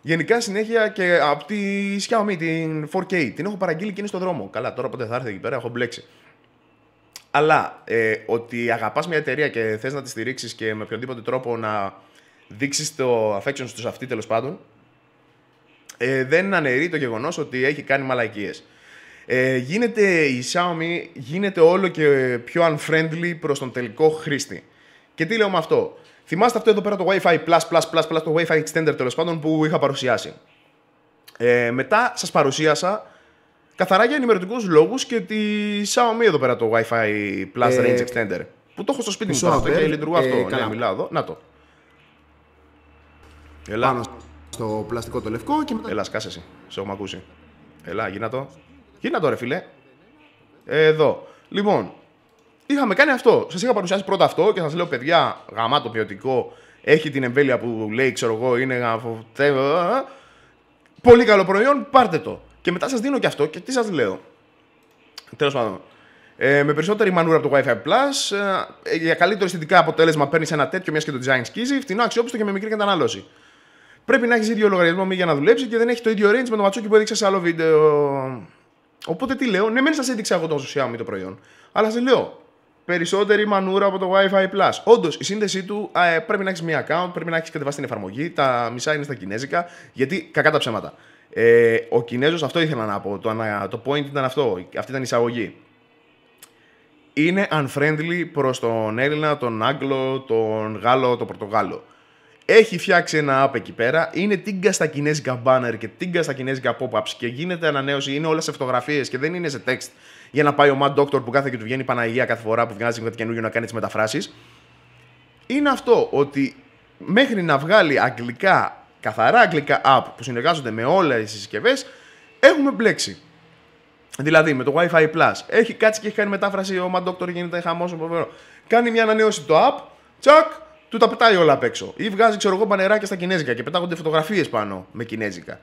Γενικά συνέχεια και από τη Xiaomi την 4K την έχω παραγγείλει και είναι στον δρόμο. Καλά, τώρα πότε θα έρθει εκεί πέρα, έχω μπλέξει. Αλλά ε, ότι αγαπάς μια εταιρεία και θες να τη στηρίξεις και με οποιονδήποτε τρόπο να δείξεις το affection σου σε αυτή τέλος πάντων, ε, δεν αναιρεί το γεγονός ότι έχει κάνει μαλακίες. Ε, γίνεται η Xiaomi γίνεται όλο και πιο unfriendly προς τον τελικό χρήστη. Και τι λέω με αυτό. Θυμάστε αυτό εδώ πέρα το Wi-Fi Plus, Plus, Plus, Plus το Wi-Fi Extender τέλος πάντων που είχα παρουσιάσει. Ε, μετά σας παρουσίασα καθαρά για ενημερωτικούς λόγους και τη Xiaomi εδώ πέρα το Wi-Fi Plus ε, Range Extender. Που το έχω στο σπίτι μου αυτό και ε, λειτουργώ ε, αυτό. Ε, ναι, μιλάω εδώ. Να το. Έλα. Πάνω στο πλαστικό το λευκό και μετά... Έλα, σκάσε εσύ. Σε έχουμε ακούσει. Έλα, γίνα το. Γίνα το ρε φίλε. Εδώ. Λοιπόν, είχαμε κάνει αυτό. Σας είχα παρουσιάσει πρώτα αυτό και σας λέω, παιδιά, γαμά το ποιοτικό. Έχει την εμβέλεια που λέει, ξέρω εγώ, είναι Πολύ καλό προϊόν, πάρτε το. Και μετά σας δίνω και αυτό και τι σας λέω. Τέλος πάντων. Ε, με περισσότερη μανούρα από το WiFi Plus, ε, για καλύτερο αισθητικά αποτέλεσμα παίρνεις ένα τέτοιο, μιας και το design σκίζει, φτηνό, αξιόπιστο και με μικρή κατανάλωση. Πρέπει να έχεις ίδιο λογαριασμό μη για να δουλέψει και δεν έχει το ίδιο range με το ματσούκι που έδειξες σε άλλο βίντεο. Οπότε τι λέω, ναι, μεν σας έδειξα εγώ το το προϊόν, αλλά σας λέω, περισσότερη μανούρα από το WiFi Plus. Όντως, η σύνδεσή του ε, πρέπει να έχεις μία account, πρέπει να έχεις κατεβάσει την εφαρμογή, τα μισά είναι στα κινέζικα, γιατί κακά τα ψέματα. Ε, ο Κινέζος αυτό ήθελα να πω, το, το point ήταν αυτό, αυτή ήταν η εισαγωγή. Είναι unfriendly προς τον Έλληνα, τον Άγγλο, τον Γάλλο, τον Πορτογάλο. Έχει φτιάξει ένα app εκεί πέρα. Είναι τίγκα στα κινέζικα banner και τίγκα στα κινέζικα pop-ups και γίνεται ανανέωση. Είναι όλα σε φωτογραφίε και δεν είναι σε text για να πάει ο Mad Doctor που κάθε και του βγαίνει η Παναγία κάθε φορά που βγάζει κάτι καινούργιο να κάνει τις μεταφράσεις. Είναι αυτό ότι μέχρι να βγάλει αγγλικά, καθαρά αγγλικά app που συνεργάζονται με όλες τις συσκευές, έχουμε μπλέξει. Δηλαδή με το Wi-Fi Plus. Έχει κάτσει και έχει κάνει μετάφραση ο Mad Doctor, γίνεται χαμός. Κάνει μια ανανέωση το app, τσακ, του τα πετάει όλα απ' έξω. Ή βγάζει, ξέρω εγώ, πανεράκια στα κινέζικα και πετάγονται φωτογραφίες πάνω με κινέζικα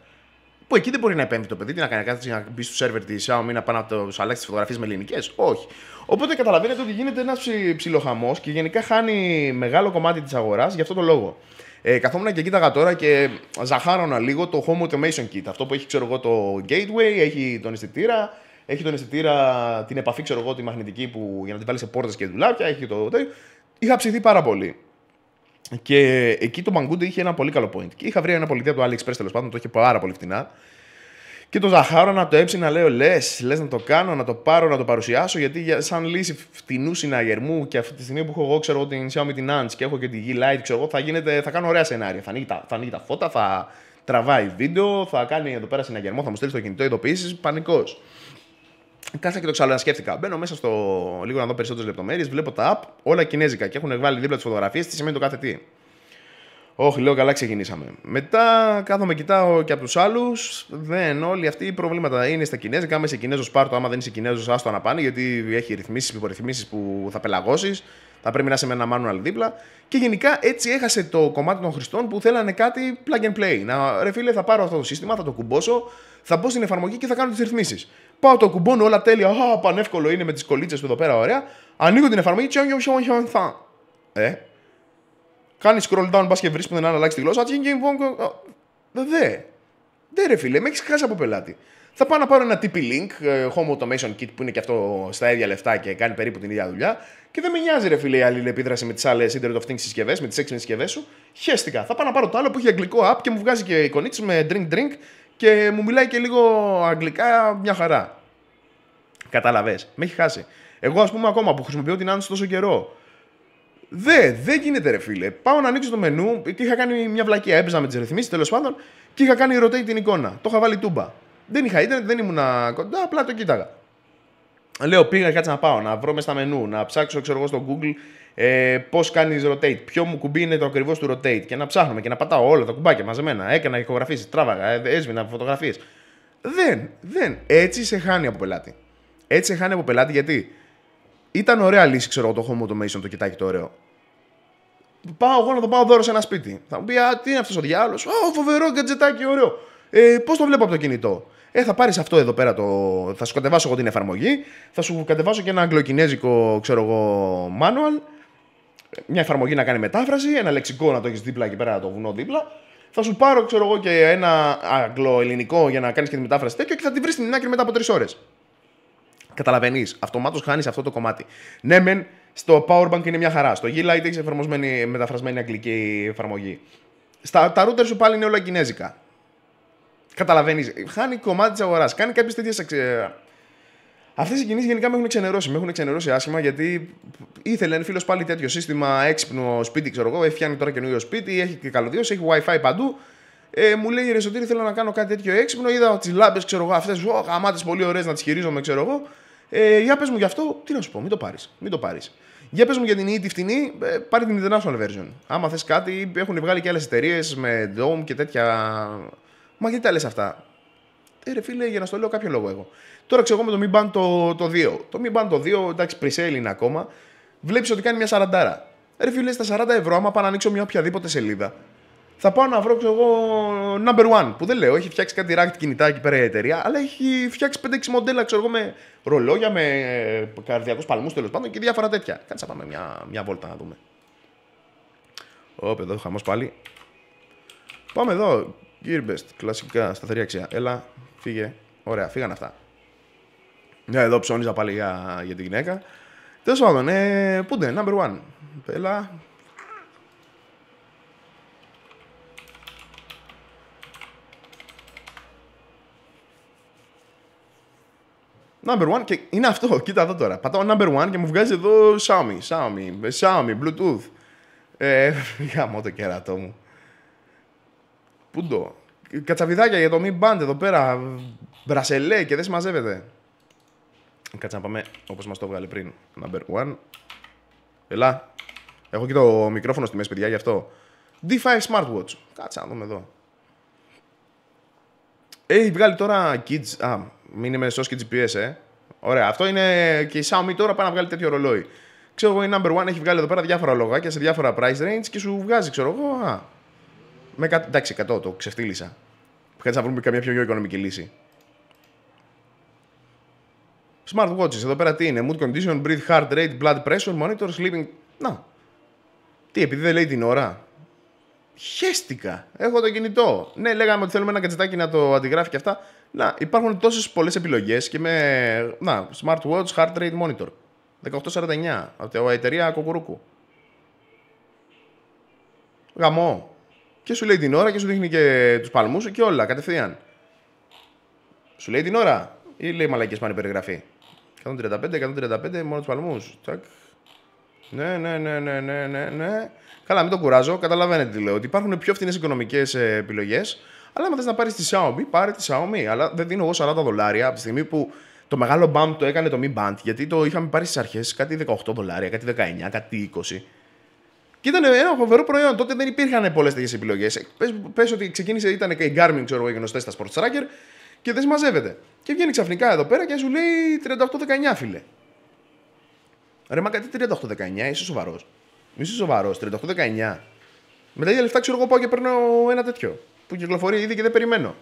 που εκεί δεν μπορεί να επέμβει το παιδί, τι να κάνει, κάθεται να μπει στο σερβερ της Xiaomi να πάει να το αλλάξει τις φωτογραφίες με ελληνικές. Όχι. Οπότε καταλαβαίνετε ότι γίνεται ένας ψιλοχαμός και γενικά χάνει μεγάλο κομμάτι της αγοράς για αυτό το λόγο. Ε, καθόμουν και κοίταγα τώρα και ζαχάρωνα λίγο το Home Automation Kit. Αυτό που έχει ξέρω εγώ το Gateway, έχει τον αισθητήρα, έχει τον αισθητήρα την επαφή ξέρω εγώ τη μαγνητική που για να την βάλεις σε πόρτες και δουλάπια, έχει το Είχα ψηθεί πάρα πολύ. Και εκεί το Μαγκούντε είχε ένα πολύ καλό point. Και είχα βρει ένα πολιτεία του AliExpress τέλος πάντων, το είχε πάρα πολύ φτηνά. Και το ζαχάρο να το έψει να λέω λες, λες να το κάνω, να το πάρω, να το παρουσιάσω. Γιατί σαν λύση φτηνού συναγερμού και αυτή τη στιγμή που έχω εγώ ξέρω την Xiaomi την Ants και έχω και τη G Lite, ξέρω εγώ, θα, γίνεται, θα κάνω ωραία σενάρια. Θα ανοίγει, τα, θα φώτα, θα τραβάει βίντεο, θα κάνει εδώ πέρα συναγερμό, θα μου στέλνει στο κινητό ειδοποίησης, Πανικός. Κάθε και το ξανασκέφτηκα. Μπαίνω μέσα στο λίγο να δω περισσότερες λεπτομέρειες, βλέπω τα app, όλα κινέζικα και έχουν βάλει δίπλα τις φωτογραφίες, τι σημαίνει το κάθε τι. Όχι, λέω καλά, ξεκινήσαμε. Μετά κάθομαι, κοιτάω και από τους άλλους. Δεν, όλοι αυτοί οι προβλήματα είναι στα κινέζικα. Άμα είσαι Κινέζος, πάρτο. Άμα δεν είσαι Κινέζος, άστο να πάνε, γιατί έχει ρυθμίσεις, υπορυθμίσεις που θα πελαγώσεις. Θα πρέπει να είσαι με ένα manual δίπλα. Και γενικά έτσι έχασε το κομμάτι των χρηστών που θέλανε κάτι plug and play. Να ρε φίλε, θα πάρω αυτό το σύστημα, θα το κουμπώσω, θα μπω στην εφαρμογή και θα κάνω τις ρυθμίσεις. Πάω το κουμπώνω όλα τέλεια. Α, πανεύκολο είναι με τις κολίτσε του εδώ πέρα, ωραία. Ανοίγω την εφαρμογή. Ε. Κάνεις scroll down, πα και βρεις που δεν αλλάξεις τη γλώσσα. Δε. Δε ρε φίλε, με έχεις χάσει από πελάτη. Θα πάω να πάρω ένα TP Link, ε, Home Automation Kit που είναι και αυτό στα ίδια λεφτά και κάνει περίπου την ίδια δουλειά. Και δεν με νοιάζει ρε φίλε η αλληλεπίδραση με τις άλλες Internet of Things συσκευές, με τις έξυπνες συσκευές σου. Χαίστηκα. Θα πάω να πάρω το άλλο που έχει αγγλικό app και μου βγάζει και εικονίτσε με drink drink και μου μιλάει και λίγο αγγλικά μια χαρά. Κατάλαβες. Με έχει χάσει. Εγώ, ας πούμε, ακόμα που χρησιμοποιώ την άνοιξη τόσο καιρό. Δεν, δεν γίνεται, ρε φίλε. Πάω να ανοίξω το μενού. και είχα κάνει μια βλακία. Έπαιζα με τις ρυθμίσεις τέλος πάντων και είχα κάνει ρωτέι την εικόνα. Το είχα βάλει τούμπα. Δεν είχα ίντερνετ, δεν ήμουν κοντά, απλά το κοίταγα. Λέω πήγα κάτσα να πάω, να βρω μέσα στα μενού, να ψάξω ξέρω εγώ στο Google ε, πώς κάνεις rotate, ποιο μου κουμπί είναι το ακριβώς του rotate και να ψάχνουμε και να πατάω όλα τα κουμπάκια μαζεμένα. Έκανα ηχογραφήσεις, τράβαγα, ε, έσβηνα φωτογραφίες. Δεν, δεν. Έτσι σε χάνει από πελάτη. Έτσι σε χάνει από πελάτη γιατί ήταν ωραία λύση, ξέρω εγώ, το home automation, το κοιτάκι το ωραίο. Πάω εγώ να το πάω δώρο σε ένα σπίτι. Θα μου πει, Α, τι είναι αυτός ο διάλογο. Ω, φοβερό γκατζετάκι, ωραίο. Ε, Πώς το βλέπω από το κινητό. Ε, θα πάρεις αυτό εδώ πέρα το. Θα σου κατεβάσω εγώ την εφαρμογή, θα σου κατεβάσω και ένα αγγλοκινέζικο, ξέρω εγώ, manual μια εφαρμογή να κάνει μετάφραση, ένα λεξικό να το έχεις δίπλα εκεί πέρα, το βουνό δίπλα. Θα σου πάρω, ξέρω εγώ, και ένα αγγλο-ελληνικό για να κάνεις και τη μετάφραση τέτοιο και θα τη βρεις στην άκρη μετά από τρεις ώρες. Καταλαβαίνεις. Αυτομάτως χάνεις αυτό το κομμάτι. Ναι, μεν στο Powerbank είναι μια χαρά. Στο G-Lite έχεις εφαρμοσμένη μεταφρασμένη αγγλική εφαρμογή. Στα, τα router σου πάλι είναι όλα κινέζικα. Καταλαβαίνεις. Χάνει κομμάτι της αγοράς. Κάνει κάποιες τέτοιες ε, Αυτές οι κινήσεις γενικά με έχουν ξενερώσει. Με έχουν ξενερώσει άσχημα γιατί ήθελε ένα φίλος πάλι τέτοιο σύστημα έξυπνο σπίτι, ξέρω εγώ. Έχει φτιάνει τώρα καινούριο σπίτι, έχει και καλωδίωση, έχει WiFi παντού. Ε, μου λέει ρε Ρεσοτήρη, θέλω να κάνω κάτι τέτοιο έξυπνο. Είδα τις λάμπες, ξέρω εγώ, αυτές. Γαμάτες πολύ ωραίες να τις χειρίζομαι, ξέρω εγώ. Ε, για πες μου γι' αυτό, τι να σου πω, μην το πάρεις. Μην το πάρεις. Για πες μου για την EE τη φτηνή, ε, πάρει την international version. Άμα θες κάτι, έχουν βγάλει και άλλες εταιρείες με Dome και τέτοια. Μα γιατί τα λες αυτά. Ε, ρε φίλε, για να στο λέω κάποιο λόγο εγώ. Τώρα ξέρω εγώ με το Mi Band το, το 2. Το Mi Band το 2, εντάξει, pre-sale είναι ακόμα. Βλέπεις ότι κάνει μια 40. Ρε φίλε, στα 40 ευρώ, άμα πάω να ανοίξω μια οποιαδήποτε σελίδα, θα πάω να βρω, ξέρω εγώ, number one. Που δεν λέω, έχει φτιάξει κάτι ράκτη κινητά εκεί πέρα η εταιρεία, αλλά έχει φτιάξει 5-6 μοντέλα, ξέρω εγώ, με ρολόγια, με ε, καρδιακούς παλμούς τέλος πάντων και διάφορα τέτοια. Κάτσε να πάμε μια, μια βόλτα να δούμε. Ω, εδώ χαμός πάλι. Πάμε εδώ. Gearbest, κλασικά, σταθερή αξία. Έλα, φύγε. Ωραία, φύγαν αυτά. Ναι, εδώ ψώνιζα πάλι για, για τη γυναίκα. Τέλος πάντων, ε, πού είναι, number one. πέλα Number one και είναι αυτό, κοίτα εδώ τώρα. Πατάω number one και μου βγάζει εδώ Xiaomi, Xiaomi, Xiaomi, Bluetooth. Ε, γαμώ το κερατό μου. Πού το. Κατσαβιδάκια για το μη μπάντε εδώ πέρα. Μπρασελέ και δεν συμμαζεύεται. Κάτσε να πάμε όπως μας το έβγαλε πριν. Number one. Ελά. Έχω και το μικρόφωνο στη μέση, παιδιά, γι' αυτό. Smartwatch. Κάτσε να δούμε εδώ. Έχει βγάλει τώρα Kids. Α, μην είναι και GPS, ε. Ωραία, αυτό είναι και η Xiaomi τώρα πάει να βγάλει τέτοιο ρολόι. Ξέρω εγώ, η number one έχει βγάλει εδώ πέρα διάφορα λογάκια σε διάφορα price range και σου βγάζει, ξέρω εγώ. Α. Με, εντάξει, 100 το ξεφτύλισα. Κάτσε να βρούμε καμία πιο οικονομική λύση. Smartwatches, εδώ πέρα τι είναι, mood condition, Breathe, heart rate, blood pressure, monitor, sleeping. Να. Τι, επειδή δεν λέει την ώρα. Χαίστηκα. Έχω το κινητό. Ναι, λέγαμε ότι θέλουμε ένα κατσετάκι να το αντιγράφει και αυτά. Να, υπάρχουν τόσες πολλές επιλογές και με. Να, smartwatch, heart rate monitor. 1849 από την εταιρεία Κοκουρούκου. Γαμό. Και σου λέει την ώρα και σου δείχνει και τους παλμούς και όλα κατευθείαν. Σου λέει την ώρα ή λέει μαλακές πάνε περιγραφή. 135, 135, μόνο του παλμού. Ναι, ναι, ναι, ναι, ναι, ναι, ναι. Καλά, μην το κουράζω. Καταλαβαίνετε τι λέω. Ότι υπάρχουν πιο φθηνές οικονομικές ε, επιλογές. Αλλά αν θες να πάρεις τη Xiaomi, πάρε τη Xiaomi. Αλλά δεν δίνω εγώ 40 δολάρια από τη στιγμή που το μεγάλο bump το έκανε το Mi Band. Γιατί το είχαμε πάρει στις αρχές κάτι 18 δολάρια, κάτι 19, κάτι 20. Και ήταν ένα φοβερό προϊόν. Τότε δεν υπήρχαν πολλές τέτοιες επιλογές. Ε, Πες ότι ξεκίνησε, ήταν και η Garmin, ξέρω εγώ, γνωστέ στα Sports Tracker και δεν μαζεύεται. Και βγαίνει ξαφνικά εδώ πέρα και σου λέει 38-19, φίλε. Ρε, μα κάτι 38-19, είσαι σοβαρός. Είσαι σοβαρός, 38-19. Με τα ίδια λεφτά ξέρω εγώ πάω και παίρνω ένα τέτοιο που κυκλοφορεί ήδη και δεν περιμένω.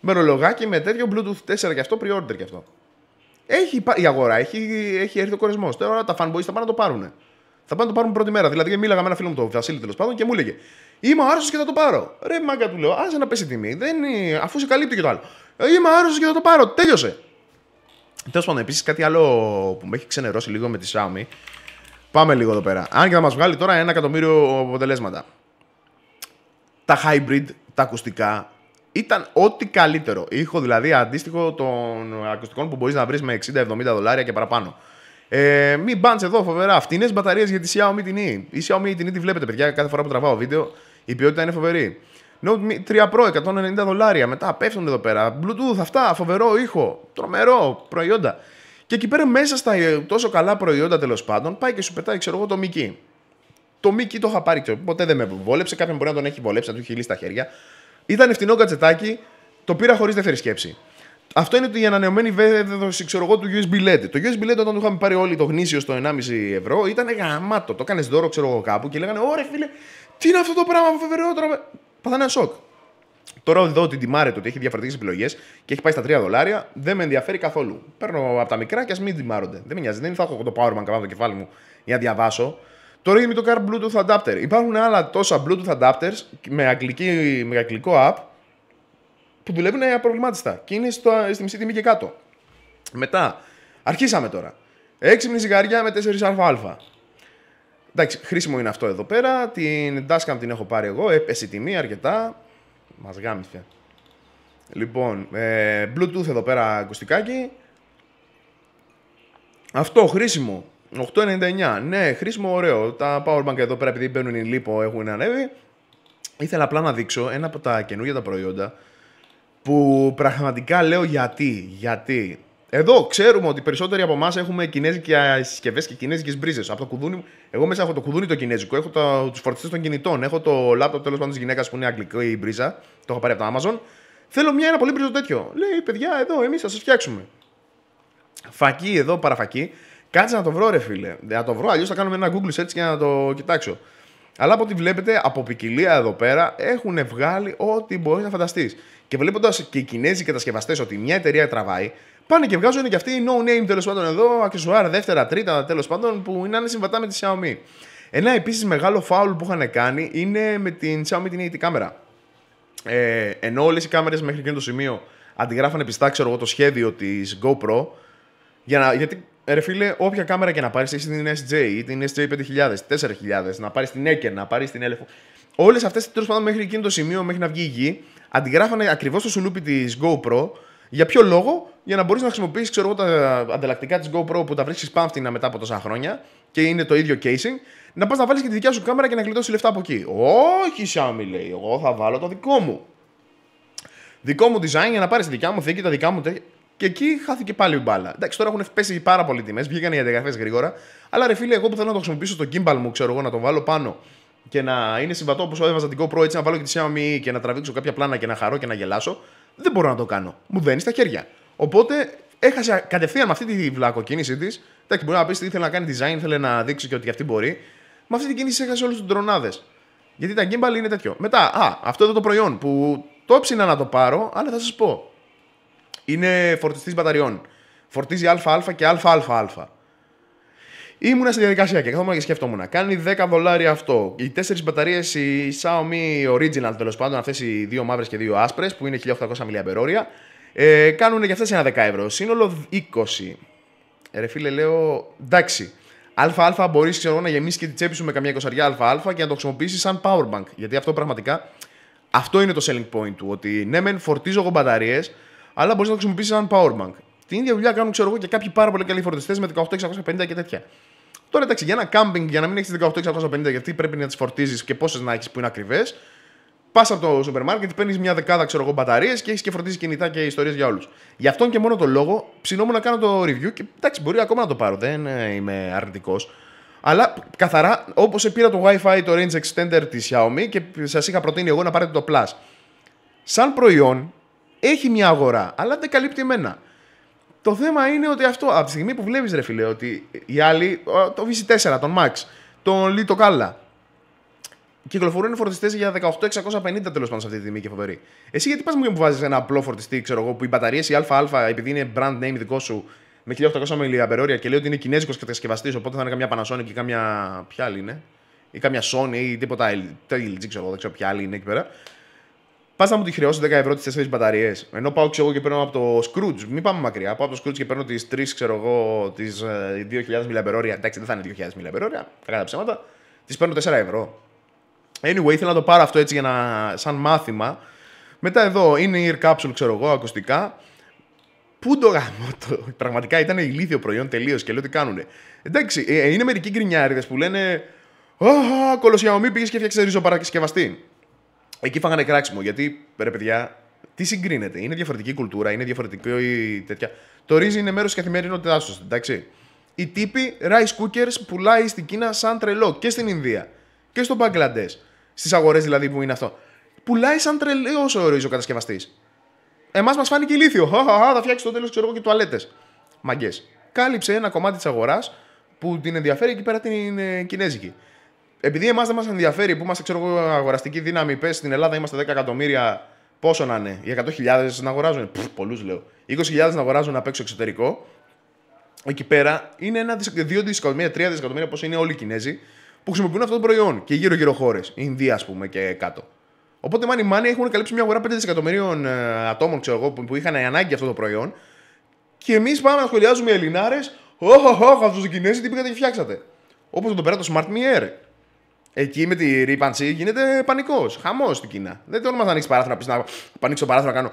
Με ρολογάκι, με τέτοιο Bluetooth 4 και αυτό, pre-order και αυτό. Έχει, η αγορά έχει, έχει έρθει ο κορεσμός. Τώρα τα fanboys θα πάνε να το πάρουν. Θα πάνε να το πάρουμε πρώτη μέρα. Δηλαδή, μίλαγα με ένα φίλο μου, τον Βασίλη τέλος πάντων, και μου έλεγε Είμαι άρρωστος και θα το πάρω. Ρε, μάγκα του λέω, άσε να πέσει η τιμή. Δεν... Αφού σε καλύπτει και το άλλο. Ε, Είμαι άρρωστος και θα το πάρω. Τέλειωσε. Τέλος πάντων, επίσης κάτι άλλο που με έχει ξενερώσει λίγο με τη Xiaomi. Πάμε λίγο εδώ πέρα. Αν και θα μας βγάλει τώρα ένα εκατομμύριο αποτελέσματα. Τα hybrid, τα ακουστικά, ήταν ό,τι καλύτερο. Ήχο δηλαδή αντίστοιχο των ακουστικών που μπορείς να βρεις με 60-70 δολάρια και παραπάνω. Ε, μην μπάντσε εδώ φοβερά. Φτηνές μπαταρίες για τη Xiaomi την E. Η Xiaomi την E τη βλέπετε, παιδιά, κάθε φορά που τραβάω βίντεο. Η ποιότητα είναι φοβερή. Note 3 Pro 190 δολάρια. Μετά πέφτουν εδώ πέρα. Bluetooth αυτά, φοβερό ήχο. Τρομερό προϊόντα. Και εκεί πέρα μέσα στα ε, τόσο καλά προϊόντα τέλος πάντων πάει και σου πετάει, ξέρω εγώ, το Μικί. Το Μίκη το είχα πάρει, ξέρω, ποτέ δεν με βόλεψε. Κάποιον μπορεί να τον έχει βολέψει, να του έχει λύσει τα χέρια. Ήταν φτηνό κατσετάκι, το πήρα χωρίς δεύτερη σκέψη. Αυτό είναι η ανανεωμένη βέβαιωση ξέρω εγώ, του USB LED. Το USB LED όταν το είχαμε πάρει όλοι το γνήσιο στο 1,5 ευρώ ήταν γαμάτο. Το κάνεις δώρο ξέρω εγώ κάπου και λέγανε Ωρε φίλε, τι είναι αυτό το πράγμα φοβερό τώρα. Παθάνε ένα σοκ. Τώρα εδώ ότι τιμάρεται ότι έχει διαφορετικές επιλογές και έχει πάει στα 3 δολάρια, δεν με ενδιαφέρει καθόλου. Παίρνω από τα μικρά και ας μην τιμάρονται. Δεν με νοιάζει, δεν θα έχω το Powerman από το κεφάλι μου για να διαβάσω. Τώρα είναι το Car Bluetooth Adapter. Υπάρχουν άλλα τόσα Bluetooth Adapters με, αγγλική, με αγγλικό app που δουλεύουν απροβλημάτιστα και είναι στο, στη μισή τιμή και κάτω. Μετά, αρχίσαμε τώρα. Έξυπνη ζυγαριά με 4 αα Εντάξει, χρήσιμο είναι αυτό εδώ πέρα. Την Dashcam την έχω πάρει εγώ. Έπεσε τιμή αρκετά. Μας γάμισε. Λοιπόν, ε, Bluetooth εδώ πέρα ακουστικάκι. Αυτό χρήσιμο. 8,99. Ναι, χρήσιμο, ωραίο. Τα powerbank εδώ πέρα επειδή μπαίνουν οι λίπο έχουν ανέβει. Ήθελα απλά να δείξω ένα από τα καινούργια τα προϊόντα που πραγματικά λέω γιατί. Γιατί εδώ ξέρουμε ότι περισσότεροι από εμάς έχουμε κινέζικες συσκευές και κινέζικες μπρίζες. Από το κουδούνι εγώ μέσα έχω το κουδούνι το κινέζικο, έχω το, τους φορτιστές των κινητών, έχω το λάπτοπ τέλος πάντων της γυναίκας που είναι αγγλική η μπρίζα, το έχω πάρει από το Amazon. Θέλω μια ένα πολύ μπρίζο τέτοιο. Λέει παιδιά, εδώ εμείς θα σας φτιάξουμε. Φακή, εδώ, παραφακί. Κάτσε να το βρω, ρε φίλε. Να το βρω, αλλιώς θα κάνουμε ένα Google search και να το κοιτάξω. Αλλά από ό,τι βλέπετε, από ποικιλία εδώ πέρα έχουν βγάλει ό,τι μπορείς να φανταστείς. Και βλέποντας και οι Κινέζοι κατασκευαστές ότι μια εταιρεία τραβάει, πάνε και βγάζουν και αυτοί no name τέλος πάντων εδώ, αξεσουάρ, δεύτερα, τρίτα τέλος πάντων που είναι συμβατά με τη Xiaomi. Ένα επίσης μεγάλο φάουλ που είχαν κάνει είναι με την Xiaomi την 80 κάμερα. Ε, ενώ όλες οι κάμερες μέχρι εκείνο το σημείο αντιγράφανε πιστά, ξέρω εγώ, το σχέδιο της GoPro. Για να, γιατί, ρε φίλε, όποια κάμερα και να πάρεις, είσαι την SJ ή την SJ 5000, 4000, να πάρεις την Eker, να πάρεις την Elephant. Όλες αυτές τέλος πάντων μέχρι εκείνο το σημείο, μέχρι να βγει η γη, αντιγράφανε ακριβώς το σουλούπι της GoPro. Για ποιο λόγο, για να μπορείς να χρησιμοποιήσεις τα ανταλλακτικά της GoPro που τα βρίσκεις πάμφτινα μετά από τόσα χρόνια και είναι το ίδιο casing, να πας να βάλεις και τη δικιά σου κάμερα και να γλιτώσεις λεφτά από εκεί. Όχι, Σάμι, λέει, εγώ θα βάλω το δικό μου. Δικό μου design για να πάρεις τη δικιά μου θήκη, τα δικά μου τέτοια. Και εκεί χάθηκε πάλι η μπάλα. Εντάξει, τώρα έχουν πέσει πάρα πολύ τιμέ, βγήκαν οι αντιγραφές γρήγορα. Αλλά ρε φίλε, εγώ που θέλω να το χρησιμοποιήσω το gimbal μου, ξέρω εγώ, να το βάλω πάνω και να είναι συμβατό όπω έβαζα την GoPro έτσι να βάλω και τη Xiaomi και να τραβήξω κάποια πλάνα και να χαρώ και να γελάσω. Δεν μπορώ να το κάνω. Μου δένει στα χέρια. Οπότε έχασε κατευθείαν με αυτή τη βλακοκίνηση της. Εντάξει, μπορεί να πεις ότι ήθελε να κάνει design, ήθελε να δείξει και ότι αυτή μπορεί. Με αυτή την κίνηση έχασε όλους τους ντρονάδες. Γιατί τα gimbal είναι τέτοιο. Μετά, α, αυτό εδώ το προϊόν που το ψήνα να το πάρω, αλλά θα σας πω. Είναι φορτιστής μπαταριών. Φορτίζει ΑΑ και ΑΑΑ. Ήμουνα στη διαδικασία και καθόμουν και σκέφτομαι. να Κάνει 10 δολάρια αυτό. Οι 4 μπαταρίες η Xiaomi Original τέλος πάντων, αυτές οι δύο μαύρες και δύο άσπρες που είναι 1800 mAh, ε, κάνουν και αυτές ένα 10 ευρώ. Σύνολο 20. Ρε φίλε, λέω εντάξει. ΑΑ μπορεί να γεμίσεις και τη τσέπη σου με καμιά κοσαριά ΑΑ και να το χρησιμοποιήσεις σαν powerbank. Γιατί αυτό πραγματικά αυτό είναι το selling point του. Ότι ναι, μεν φορτίζω εγώ μπαταρίες, αλλά μπορείς να το χρησιμοποιήσεις σαν powerbank. Την ίδια δουλειά κάνουν ξέρω εγώ, και κάποιοι πάρα πολύ καλοί φορτιστές με 18650 και τέτοια. Τώρα εντάξει, για ένα κάμπινγκ, για να μην έχεις 18650, γιατί πρέπει να τις φορτίζεις και πόσες να έχεις που είναι ακριβές, πας από το σούπερ μάρκετ, παίρνεις μια δεκάδα ξέρω εγώ μπαταρίες και έχεις και φορτίζεις κινητά και ιστορίες για όλους. Γι' αυτόν και μόνο το λόγο ψινόμουν να κάνω το review και εντάξει, μπορεί ακόμα να το πάρω, δεν ε, είμαι αρνητικός. Αλλά καθαρά, όπως πήρα το WiFi, το Range Extender της Xiaomi και σας είχα προτείνει εγώ να πάρετε το Plus. Σαν προϊόν έχει μια αγορά, αλλά δεν καλύπτει εμένα. Το θέμα είναι ότι αυτό, από τη στιγμή που βλέπεις, ρε φίλε, ότι οι άλλοι, το VC4, τον Max, τον Λίτο Κάλλα, κυκλοφορούν φορτιστές για 18.650 τέλος πάντων σε αυτή τη τιμή και φοβερή. Εσύ γιατί πας μου βάζεις ένα απλό φορτιστή, ξέρω εγώ, που οι μπαταρίες η ΑΑ, επειδή είναι brand name δικό σου, με 1800 μιλιαμπερόρια και λέει ότι είναι κινέζικος κατασκευαστής, οπότε θα είναι καμιά Panasonic ή καμιά. Ποια άλλη είναι. ή καμιά Sony ή τίποτα LG, ξέρω εγώ, δεν ξέρω ποια άλλη είναι εκεί πέρα. Πα να μου τη χρεώσει 10 ευρώ τις 4 μπαταρίες. Ενώ πάω ξέρω, και παίρνω από το Scrooge. Μην πάμε μακριά. Πάω από το Scrooge και παίρνω τις 3, ξέρω εγώ, τις 2.000 ε, μιλιαμπερόρια. Εντάξει, δεν θα είναι 2.000 μιλιαμπερόρια. Κατά ψέματα. Τις παίρνω 4 ευρώ. Anyway, ήθελα να το πάρω αυτό έτσι για να. σαν μάθημα. Μετά εδώ είναι η Ear Capsule, ξέρω εγώ, ακουστικά. Πού το γάμο το. Πραγματικά ήταν ηλίθιο προϊόν τελείως και λέω τι κάνουνε. Εντάξει, ε, ε, είναι μερικοί γκρινιάριδες που λένε. Ωχ, κολοσιαομή πήγε και φτιάξε λενε ωχ κολοσιαμομή πηγε και φτιαξε ριζοπαρακυσκευαστη Εκεί φάγανε κράξιμο γιατί, ρε παιδιά, τι συγκρίνεται. Είναι διαφορετική κουλτούρα, είναι διαφορετική τέτοια. Το ρύζι είναι μέρος της καθημερινότητάς τους, εντάξει. Η τύπη, rice cookers πουλάει στην Κίνα σαν τρελό και στην Ινδία και στο Μπαγκλαντές. Στις αγορές δηλαδή που είναι αυτό. Πουλάει σαν τρελός ο ο κατασκευαστής. Εμάς μας φάνηκε ηλίθιο. Χαχαχα, θα φτιάξεις το τέλος ξέρω εγώ και τουαλέτες. Μαγκές. Κάλυψε ένα κομμάτι της αγοράς που την ενδιαφέρει εκεί πέρα την ε, Κινέζικη επειδή εμάς δεν μας ενδιαφέρει που είμαστε ξέρω, αγοραστική δύναμη, πες στην Ελλάδα είμαστε 10 εκατομμύρια, πόσο να είναι, οι 100.000 να αγοράζουν, πολλούς λέω, 20.000 να αγοράζουν απ' έξω εξωτερικό, εκεί πέρα είναι ένα 2 δισεκατομμύρια, 3 δισεκατομμύρια, πόσο είναι όλοι οι Κινέζοι, που χρησιμοποιούν αυτό το προϊόν και γύρω-γύρω χώρε, Ινδία ας πούμε και κάτω. Οπότε Money Money έχουν καλύψει μια αγορά 5 δισεκατομμυρίων ε, ατόμων ξέρω εγώ, που είχαν ανάγκη αυτό το προϊόν. Και εμείς πάμε να σχολιάζουμε οι Ελληνάρες, Ωχ, αυτούς τους Κινέζοι τι πήγατε και φτιάξατε. Όπως το πέρα το Smart Me Εκεί με τη ρήπανση γίνεται πανικός. Χαμός στην Κίνα. Δεν το όνομα θα ανοίξεις παράθυρο να πεις να το παράθυρο να κάνω.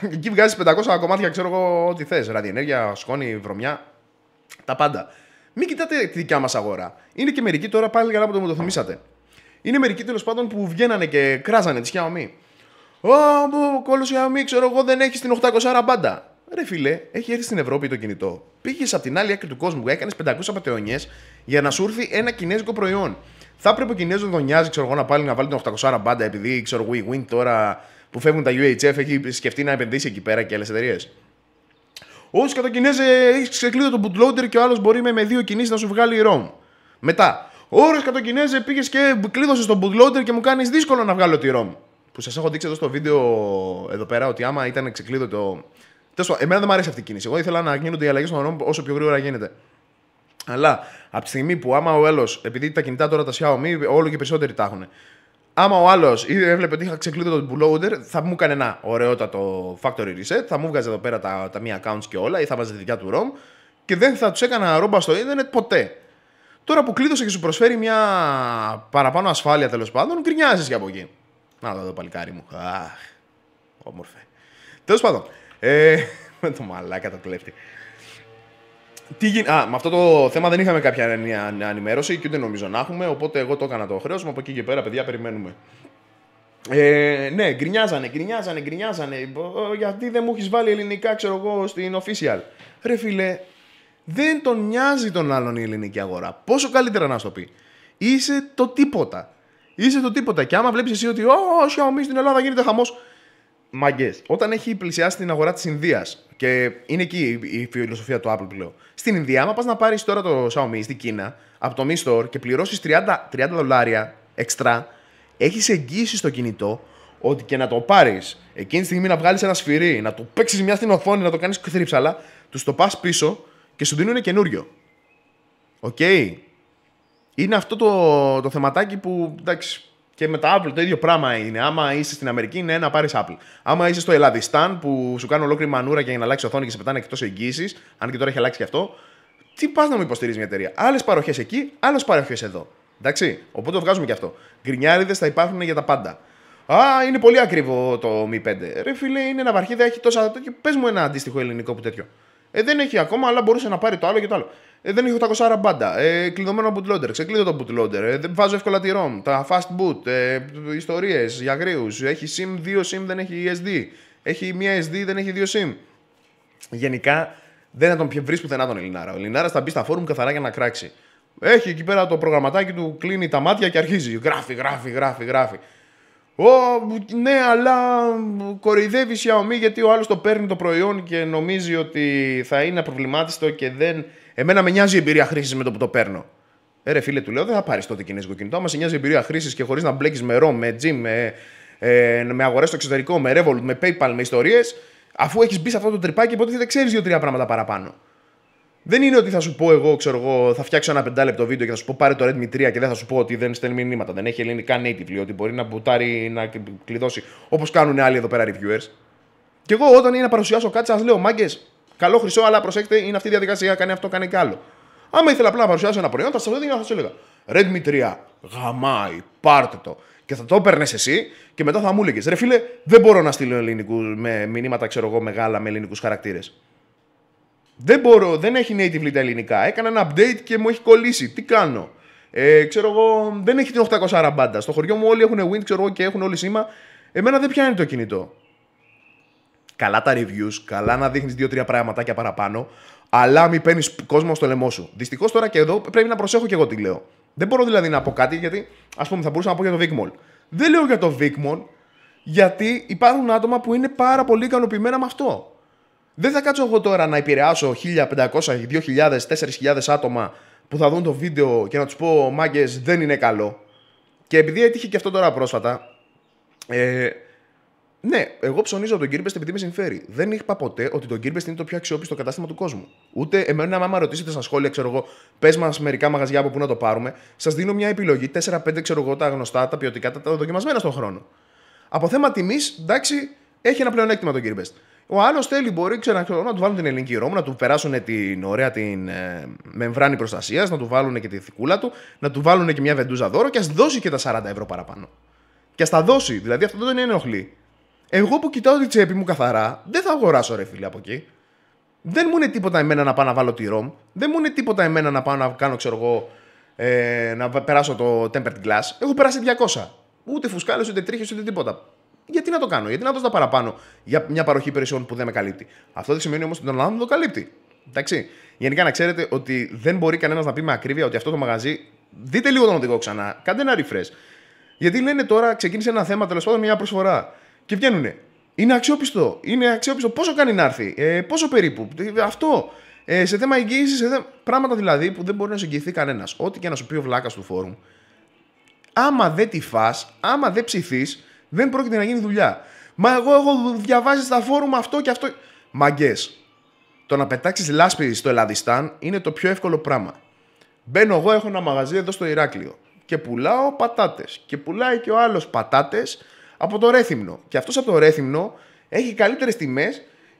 Εκεί βγάζει 500 κομμάτια, ξέρω εγώ ό,τι θες. Ραδιενέργεια, σκόνη, βρωμιά. Τα πάντα. Μην κοιτάτε τη δικιά μας αγορά. Είναι και μερικοί τώρα πάλι καλά που το μου το θυμήσατε. Είναι μερικοί τέλος πάντων που βγαίνανε και κράζανε τη Xiaomi. Ω, κόλος Xiaomi, ξέρω εγώ δεν έχει την 800 μπάντα. Ρε φιλέ, έχει έρθει στην Ευρώπη το κινητό. Πήγες από την άλλη άκρη του κόσμου, έκανες 500 απαταιωνιέ για να σου έρθει ένα κινέζικο προϊόν. Θα έπρεπε ο Κινέζος να τον νοιάζει, ξέρω εγώ, να πάλι να βάλει τον 800 μπάντα, επειδή ξέρω εγώ, η τώρα που φεύγουν τα UHF έχει σκεφτεί να επενδύσει εκεί πέρα και άλλες εταιρείες. Όσοι κατά Κινέζε έχει ξεκλείδω τον bootloader και ο άλλος μπορεί με, με δύο κινήσεις να σου βγάλει η ROM. Μετά, όρε κατά Κινέζε πήγες και κλείδωσες τον bootloader και μου κάνεις δύσκολο να βγάλω τη ROM. Που σας έχω δείξει εδώ στο βίντεο εδώ πέρα ότι άμα ήταν ξεκλείδωτο Τέλος εμένα δεν μου αρέσει αυτή η κίνηση. Εγώ ήθελα να γίνονται οι αλλαγές στον ROM όσο πιο γρήγορα γίνεται. Αλλά από τη στιγμή που άμα ο άλλος, επειδή τα κινητά τώρα τα Xiaomi, όλο και περισσότεροι τα έχουν. Άμα ο άλλος έβλεπε ότι είχα ξεκλείδωτο τον bootloader, θα μου έκανε ένα ωραιότατο factory reset, θα μου βγάζει εδώ πέρα τα, τα μία accounts και όλα, ή θα βάζει δικιά του ROM και δεν θα τους έκανα ρόμπα στο ίντερνετ ποτέ. Τώρα που κλείδωσε και σου προσφέρει μια παραπάνω ασφάλεια τέλος πάντων, γκρινιάζεις και από εκεί. Να το παλικάρι μου. Αχ, όμορφε. Τέλος πάντων, ε, με το μαλάκα το κλέφτη. Τι γι... Α, με αυτό το θέμα δεν είχαμε κάποια ενημέρωση και ούτε νομίζω να έχουμε, οπότε εγώ το έκανα το χρέος μου. Από εκεί και πέρα, παιδιά, περιμένουμε. Ε, ναι, γκρινιάζανε, γκρινιάζανε, γκρινιάζανε. Γιατί δεν μου έχεις βάλει ελληνικά, ξέρω εγώ, στην official. Ρε φίλε, δεν τον νοιάζει τον άλλον η ελληνική αγορά. Πόσο καλύτερα να σου το πει. Είσαι το τίποτα. Είσαι το τίποτα. Και άμα βλέπεις εσύ ότι, Ω, Xiaomi στην Ελλάδα γίνεται χαμός, μαγκές. Όταν έχει πλησιάσει την αγορά της Ινδίας και είναι εκεί η φιλοσοφία του Apple πλέον. Στην Ινδία, άμα πας να πάρεις τώρα το Xiaomi στην Κίνα από το Mi Store και πληρώσεις 30, 30 δολάρια εξτρά, έχεις εγγύηση στο κινητό ότι και να το πάρεις εκείνη τη στιγμή να βγάλεις ένα σφυρί, να το παίξεις μια στην οθόνη, να το κάνεις κρυψάλα τους το πας πίσω και σου δίνουν καινούριο. Οκ. Είναι αυτό το, το θεματάκι που εντάξει, και με τα Apple το ίδιο πράγμα είναι. Άμα είσαι στην Αμερική, είναι να πάρεις Apple. Άμα είσαι στο Ελλαδιστάν που σου κάνουν ολόκληρη μανούρα για να αλλάξει οθόνη και σε πετάνε εκτός εγγύησης, αν και τώρα έχει αλλάξει και αυτό, τι πας να μου υποστηρίζει μια εταιρεία. Άλλες παροχές εκεί, άλλες παροχές εδώ. Εντάξει, οπότε το βγάζουμε και αυτό. Γκρινιάριδες θα υπάρχουν για τα πάντα. Α, είναι πολύ ακριβό το Mi 5. Ρε φίλε, είναι ένα δεν έχει τόσα Πες μου ένα αντίστοιχο ελληνικό που τέτοιο. Ε, δεν έχει ακόμα, αλλά μπορούσε να πάρει το άλλο και το άλλο. Ε, δεν έχω 800 κοσάρα μπάντα. Ε, κλειδωμένο bootloader. Ξεκλείδω το bootloader. Ε, δεν βάζω εύκολα τη ROM. Τα fast boot. Ε, Ιστορίες για γρήου. Έχει SIM, δύο SIM δεν έχει sd, Έχει μία SD, δεν έχει δύο SIM. Γενικά δεν θα τον βρεις πουθενά τον Ελληνάρα. Ο Ελληνάρας θα μπει στα φόρουμ καθαρά για να κράξει. Έχει εκεί πέρα το προγραμματάκι του, κλείνει τα μάτια και αρχίζει. Γράφει, γράφει, γράφει, γράφει. Ω, ναι, αλλά κορυδεύει η Xiaomi γιατί ο άλλος το παίρνει το προϊόν και νομίζει ότι θα είναι προβλημάτιστο και δεν Εμένα με νοιάζει η εμπειρία χρήσης με το που το παίρνω. Ε, ρε φίλε, του λέω, δεν θα πάρεις τότε κινέζικο κινητό. Μα σε νοιάζει η εμπειρία χρήσης και χωρίς να μπλέκεις με ROM, με Gym, με, ε, με αγορές στο εξωτερικό, με Revolut, με PayPal, με ιστορίες, αφού έχεις μπει σε αυτό το τρυπάκι, ποτέ δεν ξέρεις δύο-τρία πράγματα παραπάνω. Δεν είναι ότι θα σου πω εγώ, ξέρω εγώ, θα φτιάξω ένα πεντάλεπτο βίντεο και θα σου πω πάρε το Redmi 3 και δεν θα σου πω ότι δεν στέλνει μηνύματα, δεν έχει ελληνικά native, ότι μπορεί να μπουτάρει, να κλειδώσει, όπως κάνουν άλλοι εδώ πέρα reviewers. Και εγώ όταν είναι να παρουσιάσω κάτι, σας λέω, μάγκες, Καλό χρυσό, αλλά προσέξτε, είναι αυτή η διαδικασία. Κάνει αυτό, κάνει και άλλο. Άμα ήθελα απλά να παρουσιάσω ένα προϊόν, θα σας το έδινα, θα σου έλεγα Redmi 3, γαμάι, πάρτε το. Και θα το έπαιρνες εσύ και μετά θα μου έλεγες Ρε φίλε, δεν μπορώ να στείλω ελληνικούς με μηνύματα, ξέρω εγώ, μεγάλα με ελληνικούς χαρακτήρες. Δεν μπορώ, δεν έχει native τα ελληνικά. Έκανα ένα update και μου έχει κολλήσει. Τι κάνω. Ε, ξέρω εγώ, δεν έχει την 800 μπάντα. Στο χωριό μου όλοι έχουν wind, ξέρω εγώ και έχουν όλοι σήμα. Εμένα δεν πιάνει το κινητό καλά τα reviews, καλά να δείχνεις δύο-τρία πραγματάκια παραπάνω, αλλά μην παίρνεις κόσμο στο λαιμό σου. Δυστυχώς τώρα και εδώ πρέπει να προσέχω και εγώ τι λέω. Δεν μπορώ δηλαδή να πω κάτι γιατί, ας πούμε, θα μπορούσα να πω για το Vicmol. Δεν λέω για το Vicmol γιατί υπάρχουν άτομα που είναι πάρα πολύ ικανοποιημένα με αυτό. Δεν θα κάτσω εγώ τώρα να επηρεάσω 1.500, 2.000, 4.000 άτομα που θα δουν το βίντεο και να τους πω μάγκες δεν είναι καλό. Και επειδή έτυχε και αυτό τώρα πρόσφατα, ε, ναι, εγώ ψωνίζω τον Κίρμπεστ επειδή με συμφέρει. Δεν είπα ποτέ ότι τον Κίρμπεστ είναι το πιο αξιόπιστο κατάστημα του κόσμου. Ούτε εμένα, άμα ρωτήσετε στα σχόλια, ξέρω εγώ, πες μας μερικά μαγαζιά από πού να το πάρουμε, σας δίνω μια επιλογή. 4-5 ξέρω εγώ τα γνωστά, τα ποιοτικά, τα, δοκιμασμένα στον χρόνο. Από θέμα τιμής, εντάξει, έχει ένα πλεονέκτημα τον Κίρμπεστ. Ο άλλος θέλει, μπορεί ξέρω, να του βάλουν την ελληνική ρόμου, να του περάσουν την ωραία την ε, μεμβράνη προστασίας, να του βάλουν και τη θικούλα του, να του βάλουν και μια βεντούζα δώρο και ας δώσει και τα 40 ευρώ παραπάνω. Και ας τα δώσει. Δηλαδή αυτό δεν είναι ενοχλή. Εγώ που κοιτάω τη τσέπη μου καθαρά, δεν θα αγοράσω ρε φίλε από εκεί. Δεν μου είναι τίποτα εμένα να πάω να βάλω τη ROM. Δεν μου είναι τίποτα εμένα να πάω να κάνω, ξέρω εγώ, ε, να περάσω το tempered glass. Έχω περάσει 200. Ούτε φουσκάλες, ούτε τρίχες, ούτε τίποτα. Γιατί να το κάνω, γιατί να δώσω τα παραπάνω για μια παροχή υπηρεσιών που δεν με καλύπτει. Αυτό δεν σημαίνει όμως ότι τον άλλον το καλύπτει. Εντάξει. Γενικά να ξέρετε ότι δεν μπορεί κανένας να πει με ακρίβεια ότι αυτό το μαγαζί. Δείτε λίγο τον οδηγό ξανά. Κάντε ένα refresh. Γιατί λένε τώρα, ξεκίνησε ένα θέμα, τέλος πάντων μια προσφορά και βγαίνουνε. Είναι αξιόπιστο. Είναι αξιόπιστο. Πόσο κάνει να έρθει, ε, πόσο περίπου. Αυτό. Ε, σε θέμα εγγύησης, σε πράγματα δηλαδή που δεν μπορεί να σε εγγυηθεί κανένας. Ό,τι και να σου πει ο βλάκας του φόρουμ, άμα δεν τη φά, άμα δεν ψηθείς, δεν πρόκειται να γίνει δουλειά. Μα εγώ έχω διαβάσει στα φόρουμ αυτό και αυτό. Μαγκές. Το να πετάξεις λάσπη στο Ελλαδιστάν είναι το πιο εύκολο πράγμα. Μπαίνω εγώ, έχω ένα μαγαζί εδώ στο Ηράκλειο και πουλάω πατάτες. Και πουλάει και ο άλλος πατάτες από το Ρέθυμνο. Και αυτός από το Ρέθυμνο έχει καλύτερες τιμές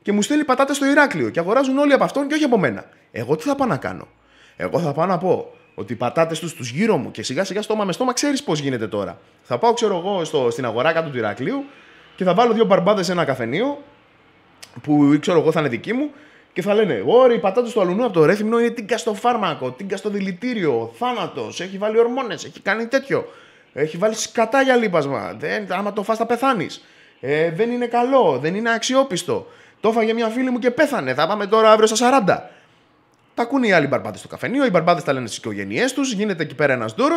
και μου στέλνει πατάτες στο Ηράκλειο και αγοράζουν όλοι από αυτόν και όχι από μένα. Εγώ τι θα πάω να κάνω. Εγώ θα πάω να πω ότι οι πατάτες τους τους γύρω μου και σιγά σιγά στόμα με στόμα ξέρεις πώς γίνεται τώρα. Θα πάω, ξέρω εγώ, στο, στην αγορά κάτω του Ηρακλείου και θα βάλω δύο μπαρμπάδες σε ένα καφενείο που ξέρω εγώ θα είναι δική μου και θα λένε Ωραία, οι πατάτες του αλουνού από το ρέθυμνο είναι τίγκα στο φάρμακο, τίγκα στο δηλητήριο, θάνατος, έχει βάλει ορμόνες, έχει κάνει τέτοιο. Έχει βάλει σκατά για λίπασμα. Δεν, άμα το φας θα πεθάνεις. Ε, δεν είναι καλό, δεν είναι αξιόπιστο. Το έφαγε μια φίλη μου και πέθανε. Θα πάμε τώρα αύριο στα 40. Τα ακούνε οι άλλοι μπαρμπάδες στο καφενείο, οι μπαρμπάδες τα λένε στις οικογένειές τους, γίνεται εκεί πέρα ένας δώρος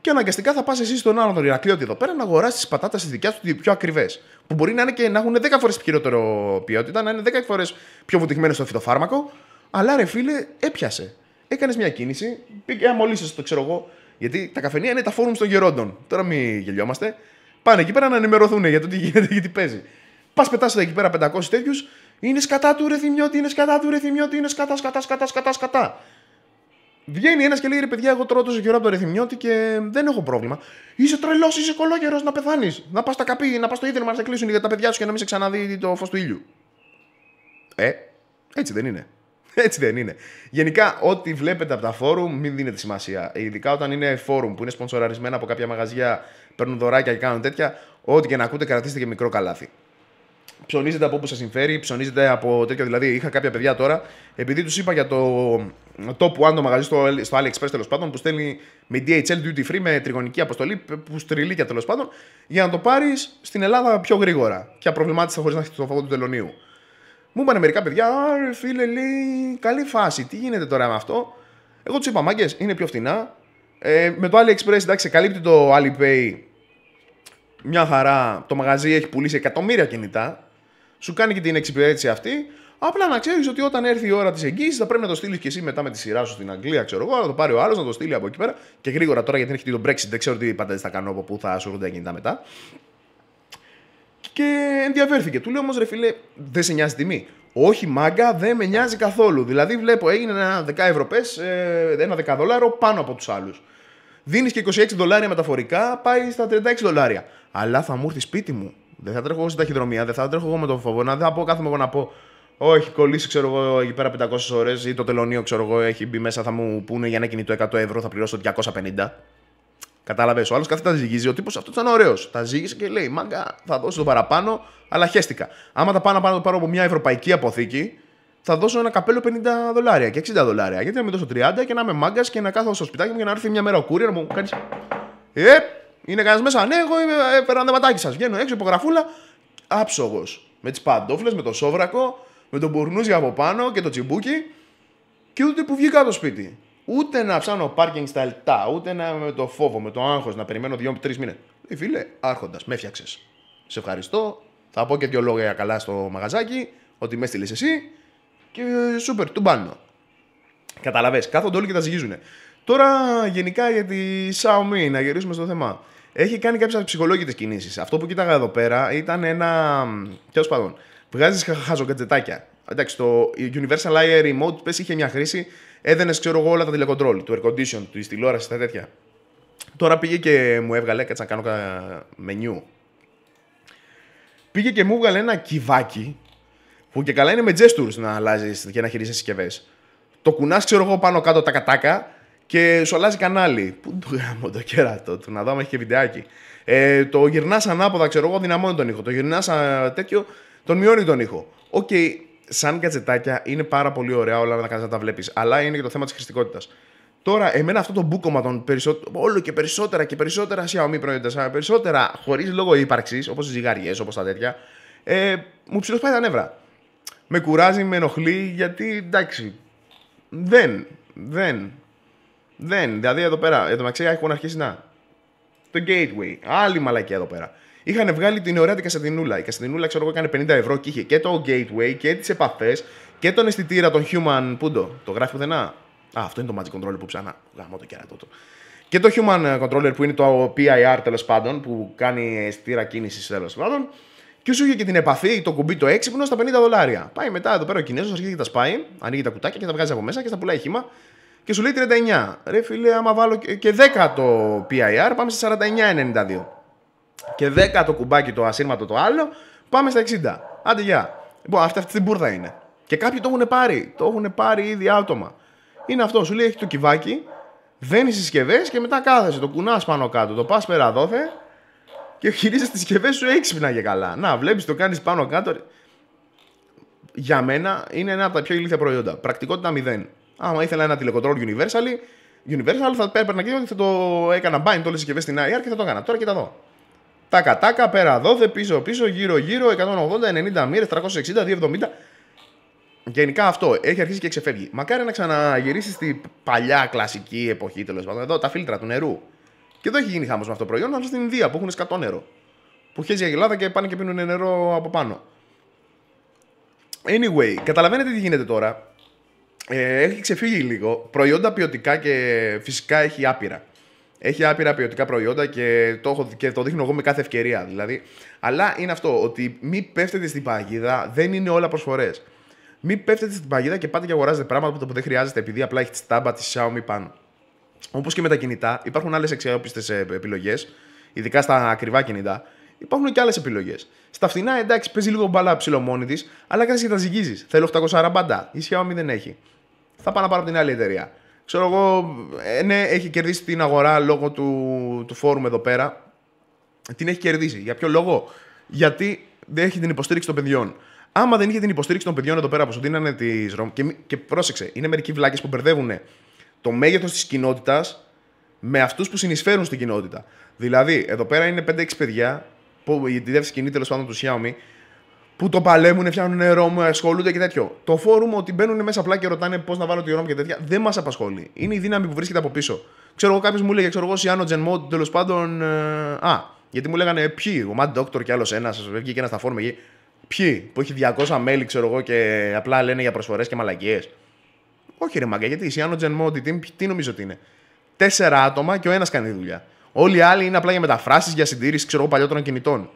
και αναγκαστικά θα πας εσύ στον άλλο τον εδώ πέρα να αγοράσεις τις πατάτες τη δικιάς του πιο ακριβές. Που μπορεί να, είναι και, να έχουν 10 φορέ χειρότερο ποιότητα, να είναι 10 φορές πιο βουτυγμένε στο φυτοφάρμακο. Αλλά ρε φίλε, έπιασε. Έκανες μια κίνηση, πήγε, αμολύσε το ξέρω εγώ, γιατί τα καφενεία είναι τα φόρουμ των γερόντων. Τώρα μην γελιόμαστε. Πάνε εκεί πέρα να ενημερωθούν για το τι γίνεται γιατί παίζει. Πας πετάς εκεί πέρα 500 τέτοιους, είναι σκατά του ρε θυμιώτη, είναι σκατά του ρε θυμιώτη, είναι σκατά, σκατά, σκατά, σκατά, σκατά. Βγαίνει ένας και λέει ρε παιδιά, εγώ τρώω τόσο καιρό από το ρεθιμιώτη και δεν έχω πρόβλημα. Είσαι τρελός, είσαι κολόγερος να πεθάνεις. Να πας τα καπί, να πας το ίδρυμα να σε κλείσουν για τα παιδιά σου και να μην σε ξαναδεί το φως του ήλιου. Ε, έτσι δεν είναι. Έτσι δεν είναι. Γενικά, ό,τι βλέπετε από τα φόρουμ, μην δίνετε σημασία. Ειδικά όταν είναι φόρουμ που είναι σπονσοραρισμένα από κάποια μαγαζιά, παίρνουν δωράκια και κάνουν τέτοια. Ό,τι και να ακούτε, κρατήστε και μικρό καλάθι. Ψωνίζετε από όπου σας συμφέρει, ψωνίζετε από τέτοιο. Δηλαδή, είχα κάποια παιδιά τώρα, επειδή τους είπα για το top one το μαγαζί στο, στο AliExpress τέλος πάντων, που στέλνει με DHL duty free, με τριγωνική αποστολή, που στριλίκια τέλος πάντων, για να το πάρεις στην Ελλάδα πιο γρήγορα. Και απροβλημάτισα χωρίς να έχεις το φαγό του τελωνίου. Μου είπανε μερικά παιδιά, Αρ, φίλε, λέει, καλή φάση, τι γίνεται τώρα με αυτό. Εγώ τους είπα, Μάγκες, είναι πιο φθηνά. Ε, με το AliExpress, εντάξει, καλύπτει το Alipay. Μια χαρά, το μαγαζί έχει πουλήσει εκατομμύρια κινητά. Σου κάνει και την εξυπηρέτηση αυτή. Απλά να ξέρεις ότι όταν έρθει η ώρα της εγγύησης θα πρέπει να το στείλεις και εσύ μετά με τη σειρά σου στην Αγγλία, ξέρω εγώ, να το πάρει ο άλλος, να το στείλει από εκεί πέρα. Και γρήγορα τώρα γιατί έχει το Brexit, δεν ξέρω τι πάντα θα κάνω από πού θα σου τα κινητά μετά. Και ενδιαφέρθηκε. Του λέω όμως ρε φίλε, δεν σε νοιάζει τιμή. Όχι, μάγκα, δεν με νοιάζει καθόλου. Δηλαδή, βλέπω, έγινε ένα 10 πέ, ε, ένα 10 δολάρο πάνω από τους άλλους. Δίνεις και 26 δολάρια μεταφορικά, πάει στα 36 δολάρια. Αλλά θα μου έρθει σπίτι μου. Δεν θα τρέχω εγώ στην ταχυδρομία, δεν θα τρέχω εγώ με τον φοβό, να δεν θα πω κάθομαι εγώ να πω. Όχι, κολλήσει, ξέρω εγώ, εκεί πέρα 500 ώρες ή το τελωνίο, ξέρω εγώ, έχει μπει μέσα, θα μου πούνε για ένα κινητό 100 ευρώ, θα πληρώσω 250. Κατάλαβες. Ο άλλος κάθε τα ζυγίζει. Ο τύπος αυτός ήταν ωραίος. Τα ζύγισε και λέει: Μάγκα, θα δώσω το παραπάνω, αλλά χέστηκα. Άμα τα πάω να πάρω, πάρω από μια ευρωπαϊκή αποθήκη, θα δώσω ένα καπέλο 50 δολάρια και 60 δολάρια. Γιατί να μην δώσω 30 και να είμαι μάγκας και να κάθω στο σπιτάκι μου και να έρθει μια μέρα ο κούρια να μου κάνει. Ε, είναι κανένας μέσα. Ναι, εγώ ε, έφερα ένα ματάκι σας. Βγαίνω έξω, υπογραφούλα. Άψογος. Με τις παντόφλες, με το σόβρακο, με τον μπουρνούζι από πάνω και το τσιμπούκι. Και ούτε που βγήκα το σπίτι. Ούτε να ψάνω πάρκινγκ στα λεπτά, ούτε να με το φόβο, με το άγχος να περιμενω δυο δύο-τρει μήνε. Λέει φίλε, άρχοντας, με έφτιαξες. Σε ευχαριστώ. Θα πω και δύο λόγια καλά στο μαγαζάκι, ότι με έστειλε εσύ. Και σούπερ, του μπάνω. Καταλαβέ, κάθονται όλοι και τα ζυγίζουν. Τώρα γενικά για τη Xiaomi, να γυρίσουμε στο θέμα. Έχει κάνει κάποιες ψυχολόγητε κινήσεις. Αυτό που κοίταγα εδώ πέρα ήταν ένα. Τέλος πάντων, βγάζεις χαζοκατζετάκια. Εντάξει, το Universal Air Remote πες είχε μια χρήση έδαινες, ξέρω εγώ, όλα τα τηλεκοντρόλ, του air condition, της τηλεόρασης, τα τέτοια. Τώρα πήγε και μου έβγαλε, κάτσα να κάνω με μενιού. Πήγε και μου έβγαλε ένα κυβάκι, που και καλά είναι με gestures να αλλάζεις και να χειρίζει συσκευές. Το κουνάς, ξέρω εγώ, πάνω κάτω τα κατάκα και σου αλλάζει κανάλι. Πού το γράμμα το κέρατο του, να δω έχει και βιντεάκι. Ε, το γυρνάς ανάποδα, ξέρω εγώ, δυναμώνει τον ήχο. Το γυρνάς τέτοιο, τον μειώνει τον ήχο. Οκ, okay σαν γκατζετάκια είναι πάρα πολύ ωραία όλα να τα, τα βλέπεις. Αλλά είναι και το θέμα της χρηστικότητας. Τώρα, εμένα αυτό το μπούκομα των περισσότερων, όλο και περισσότερα και περισσότερα Xiaomi προϊόντα, περισσότερα χωρίς λόγο ύπαρξης, όπως οι ζυγαριές, όπως τα τέτοια, ε, μου πάει τα νεύρα. Με κουράζει, με ενοχλεί, γιατί εντάξει. Δεν, δεν, δεν. Δηλαδή εδώ πέρα, εδώ μεταξύ έχουν αρχίσει να. Το gateway, άλλη μαλακία εδώ πέρα είχαν βγάλει την ωραία την Κασταντινούλα. Η Κασταντινούλα, ξέρω εγώ, έκανε 50 ευρώ και είχε και το gateway και τις επαφές και τον αισθητήρα, τον human. Πού το, το γράφει πουθενά. Α, αυτό είναι το magic controller που ψανά. Γαμώ το κερατό του. Και το human ε, controller που είναι το PIR τέλος πάντων, που κάνει αισθητήρα κίνησης τέλος πάντων. Και σου είχε και την επαφή, το κουμπί το έξυπνο στα 50 δολάρια. Πάει μετά εδώ πέρα ο Κινέζος, αρχίζει και τα σπάει, ανοίγει τα κουτάκια και τα βγάζει από μέσα και τα πουλάει χήμα. Και σου λέει 39. Ρε φίλε, άμα βάλω και 10 το PIR, πάμε σε 49,92 και 10 το κουμπάκι το ασύρματο το άλλο, πάμε στα 60. Άντε γεια. Λοιπόν, αυτή, αυτή την μπουρδα είναι. Και κάποιοι το έχουν πάρει. Το έχουν πάρει ήδη άτομα. Είναι αυτό, σου λέει έχει το κυβάκι, δένει τι συσκευές και μετά κάθεσαι. Το κουνάς πάνω κάτω, το πας πέρα δόθε και χειρίζει τι συσκευές σου έξυπνα και καλά. Να, βλέπεις το κάνεις πάνω κάτω. Για μένα είναι ένα από τα πιο ηλίθια προϊόντα. Πρακτικότητα μηδέν. Άμα ήθελα ένα τηλεκοντρόλ Universal, Universal θα έπαιρνα και θα το έκανα bind όλε τι συσκευές στην IR και θα το έκανα. Τώρα και τα δω. Τα κατάκα πέρα, δόθε, πίσω, πίσω, γύρω, γύρω, 180, 90 μοίρε, 360, 270. Γενικά αυτό έχει αρχίσει και ξεφεύγει. Μακάρι να ξαναγυρίσεις στη παλιά κλασική εποχή τέλος πάντων. Εδώ τα φίλτρα του νερού. Και εδώ έχει γίνει χάμο με αυτό το προϊόν, αλλά στην Ινδία που έχουν σκατό νερό. Που χέζει αγελάδα και πάνε και πίνουν νερό από πάνω. Anyway, καταλαβαίνετε τι γίνεται τώρα. Ε, έχει ξεφύγει λίγο. Προϊόντα ποιοτικά και φυσικά έχει άπειρα. Έχει άπειρα ποιοτικά προϊόντα και το, έχω, και το δείχνω εγώ με κάθε ευκαιρία. Δηλαδή. Αλλά είναι αυτό, ότι μην πέφτετε στην παγίδα, δεν είναι όλα προσφορές. Μην πέφτετε στην παγίδα και πάτε και αγοράζετε πράγματα που δεν χρειάζεται επειδή απλά έχει τη στάμπα της Xiaomi πάνω. Όπως και με τα κινητά, υπάρχουν άλλες αξιόπιστε επιλογές, ειδικά στα ακριβά κινητά. Υπάρχουν και άλλες επιλογές. Στα φθηνά, εντάξει, παίζει λίγο μπαλά ψηλό μόνη τη, αλλά κάνει και τα ζυγίζεις. Θέλω 840 μπαντά. Η Xiaomi δεν έχει. Θα πάω να πάρω από την άλλη εταιρεία. Ξέρω εγώ, ε, ναι, έχει κερδίσει την αγορά λόγω του, του φόρουμ εδώ πέρα. Την έχει κερδίσει. Για ποιο λόγο, Γιατί δεν έχει την υποστήριξη των παιδιών. Άμα δεν είχε την υποστήριξη των παιδιών εδώ πέρα που σου δίνανε τη ΡΟΜ. Και, και πρόσεξε, είναι μερικοί βλάκες που μπερδεύουν το μέγεθος της κοινότητας με αυτούς που συνεισφέρουν στην κοινότητα. Δηλαδή, εδώ πέρα είναι 5-6 παιδιά που η δεύτερη σκηνή τέλος πάντων του Xiaomi που το παλέμουν, φτιάχνουν ρόμ, ασχολούνται και τέτοιο. Το φόρουμ ότι μπαίνουν μέσα απλά και ρωτάνε πώς να βάλω τη ρόμ και τέτοια δεν μας απασχολεί. Είναι η δύναμη που βρίσκεται από πίσω. Ξέρω εγώ, κάποιος μου έλεγε, ξέρω εγώ, Σιάνο τζενμό τέλος πάντων. Ε, α, γιατί μου λέγανε ποιοι, ο Μαντ Ντόκτορ και άλλος ένας, βγήκε ένας στα φόρμα εκεί. Ποιοι, που έχει 200 μέλη, ξέρω εγώ, και απλά λένε για προσφορές και μαλακίες. Όχι, ρε μαγκά, γιατί η Σιάνο Τζενμόντ, τι, τι νομίζω ότι είναι. Τέσσερα άτομα και ο ένας κάνει δουλειά. Όλοι οι άλλοι είναι απλά για μεταφράσεις, για συντήρηση, ξέρω εγώ, παλιότερων κινητών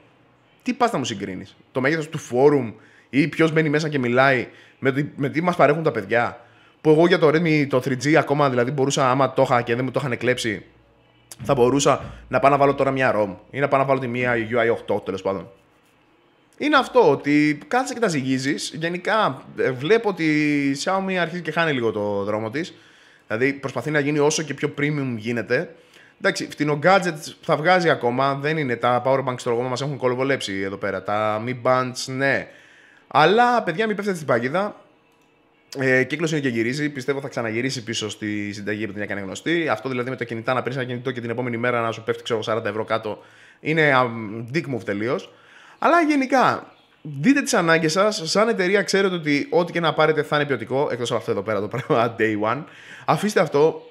τι πας να μου συγκρίνεις. Το μέγεθος του φόρουμ ή ποιος μπαίνει μέσα και μιλάει με, με τι μας παρέχουν τα παιδιά. Που εγώ για το Redmi το 3G ακόμα δηλαδή μπορούσα, άμα το είχα και δεν μου το είχαν κλέψει, θα μπορούσα να πάω να βάλω τώρα μια ROM ή να πάω να βάλω τη μία UI 8 τέλος πάντων. Είναι αυτό ότι κάθεσαι και τα ζυγίζεις. Γενικά ε, βλέπω ότι η Xiaomi αρχίζει και χάνει λίγο το δρόμο της. Δηλαδή προσπαθεί να γίνει όσο και πιο premium γίνεται. Εντάξει, φτηνό θα βγάζει ακόμα, δεν είναι. Τα powerbank στο λογό μας έχουν κολοβολέψει εδώ πέρα. Τα Mi Bands, ναι. Αλλά παιδιά, μην πέφτετε στην παγίδα. Ε, κύκλος είναι και γυρίζει. Πιστεύω θα ξαναγυρίσει πίσω στη συνταγή που την έκανε γνωστή. Αυτό δηλαδή με το κινητά να παίρνεις ένα κινητό και την επόμενη μέρα να σου πέφτει ξέρω, 40 ευρώ κάτω είναι dick move τελείως. Αλλά γενικά, δείτε τις ανάγκες σας. Σαν εταιρεία, ξέρετε ότι ό,τι και να πάρετε θα είναι ποιοτικό. Εκτός από αυτό εδώ πέρα το πράγμα, day one. Αφήστε αυτό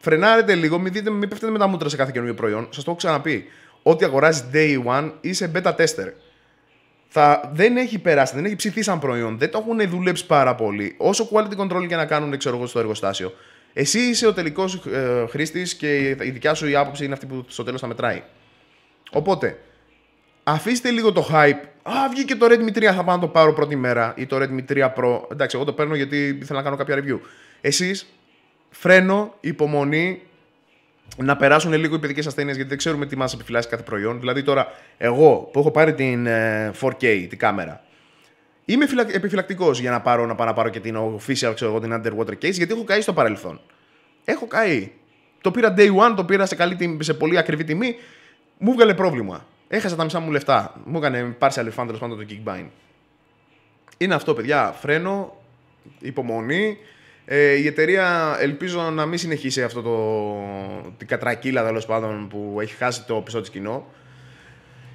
φρενάρετε λίγο, μην, δείτε, πέφτετε με τα μούτρα σε κάθε καινούργιο προϊόν. Σας το έχω ξαναπεί. Ό,τι αγοράζεις day one είσαι beta tester. Θα, δεν έχει περάσει, δεν έχει ψηθεί σαν προϊόν, δεν το έχουν δουλέψει πάρα πολύ. Όσο quality control και να κάνουν ξέρω στο εργοστάσιο, εσύ είσαι ο τελικός ε, χρήστης και η δικιά σου η άποψη είναι αυτή που στο τέλος θα μετράει. Οπότε, αφήστε λίγο το hype. Α, βγήκε το Redmi 3, θα πάω να το πάρω πρώτη μέρα ή το Redmi 3 Pro. Εντάξει, εγώ το παίρνω γιατί ήθελα να κάνω κάποια review. Εσείς φρένο, υπομονή, να περάσουν λίγο οι παιδικές ασθένειες γιατί δεν ξέρουμε τι μας επιφυλάσσει κάθε προϊόν. Δηλαδή, τώρα, εγώ που έχω πάρει την 4K, ε, την κάμερα, είμαι επιφυλακτικός για να πάρω, να πάρω, πάρω και την official, ξέρω εγώ, την underwater case, γιατί έχω καεί στο παρελθόν. Έχω καεί. Το πήρα day one, το πήρα σε, καλή, σε πολύ ακριβή τιμή. Μου βγάλε πρόβλημα. Έχασα τα μισά μου λεφτά. Μου έκανε partial refund τέλος το kickbind. Είναι αυτό, παιδιά. Φρένο, υπομονή. Ε, η εταιρεία ελπίζω να μην συνεχίσει αυτό το, την κατρακύλα τέλος πάντων που έχει χάσει το πιστό της κοινό.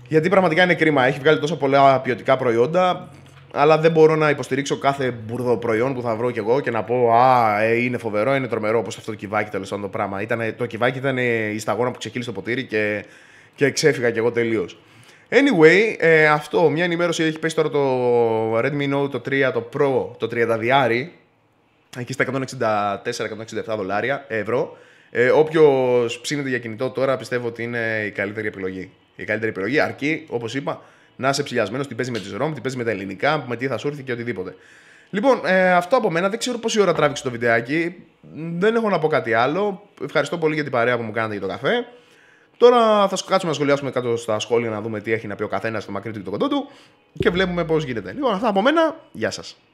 Γιατί πραγματικά είναι κρίμα. Έχει βγάλει τόσο πολλά ποιοτικά προϊόντα, αλλά δεν μπορώ να υποστηρίξω κάθε μπουρδο προϊόν που θα βρω κι εγώ και να πω Α, ε, είναι φοβερό, είναι τρομερό όπως αυτό το κυβάκι τέλος πάντων το πράγμα. Ήτανε, το κυβάκι ήταν η σταγόνα που ξεκίνησε το ποτήρι και, και ξέφυγα κι εγώ τελείως. Anyway, ε, αυτό, μια ενημέρωση έχει πέσει τώρα το Redmi Note 3, το Pro, το 30 διάρι, εκεί στα 164-167 δολάρια, ευρώ. Ε, Όποιος ψήνεται για κινητό τώρα πιστεύω ότι είναι η καλύτερη επιλογή. Η καλύτερη επιλογή αρκεί, όπως είπα, να είσαι ψηλιασμένος, τι παίζει με τη Ρομ, τι παίζει με τα ελληνικά, με τι θα σου έρθει και οτιδήποτε. Λοιπόν, ε, αυτό από μένα. Δεν ξέρω πόση ώρα τράβηξε το βιντεάκι. Δεν έχω να πω κάτι άλλο. Ευχαριστώ πολύ για την παρέα που μου κάνατε για το καφέ. Τώρα θα κάτσουμε να σχολιάσουμε κάτω στα σχόλια να δούμε τι έχει να πει ο καθένας στο μακρύ του και το κοντό του και βλέπουμε πώς γίνεται. Λοιπόν, αυτά από μένα. Γεια σας.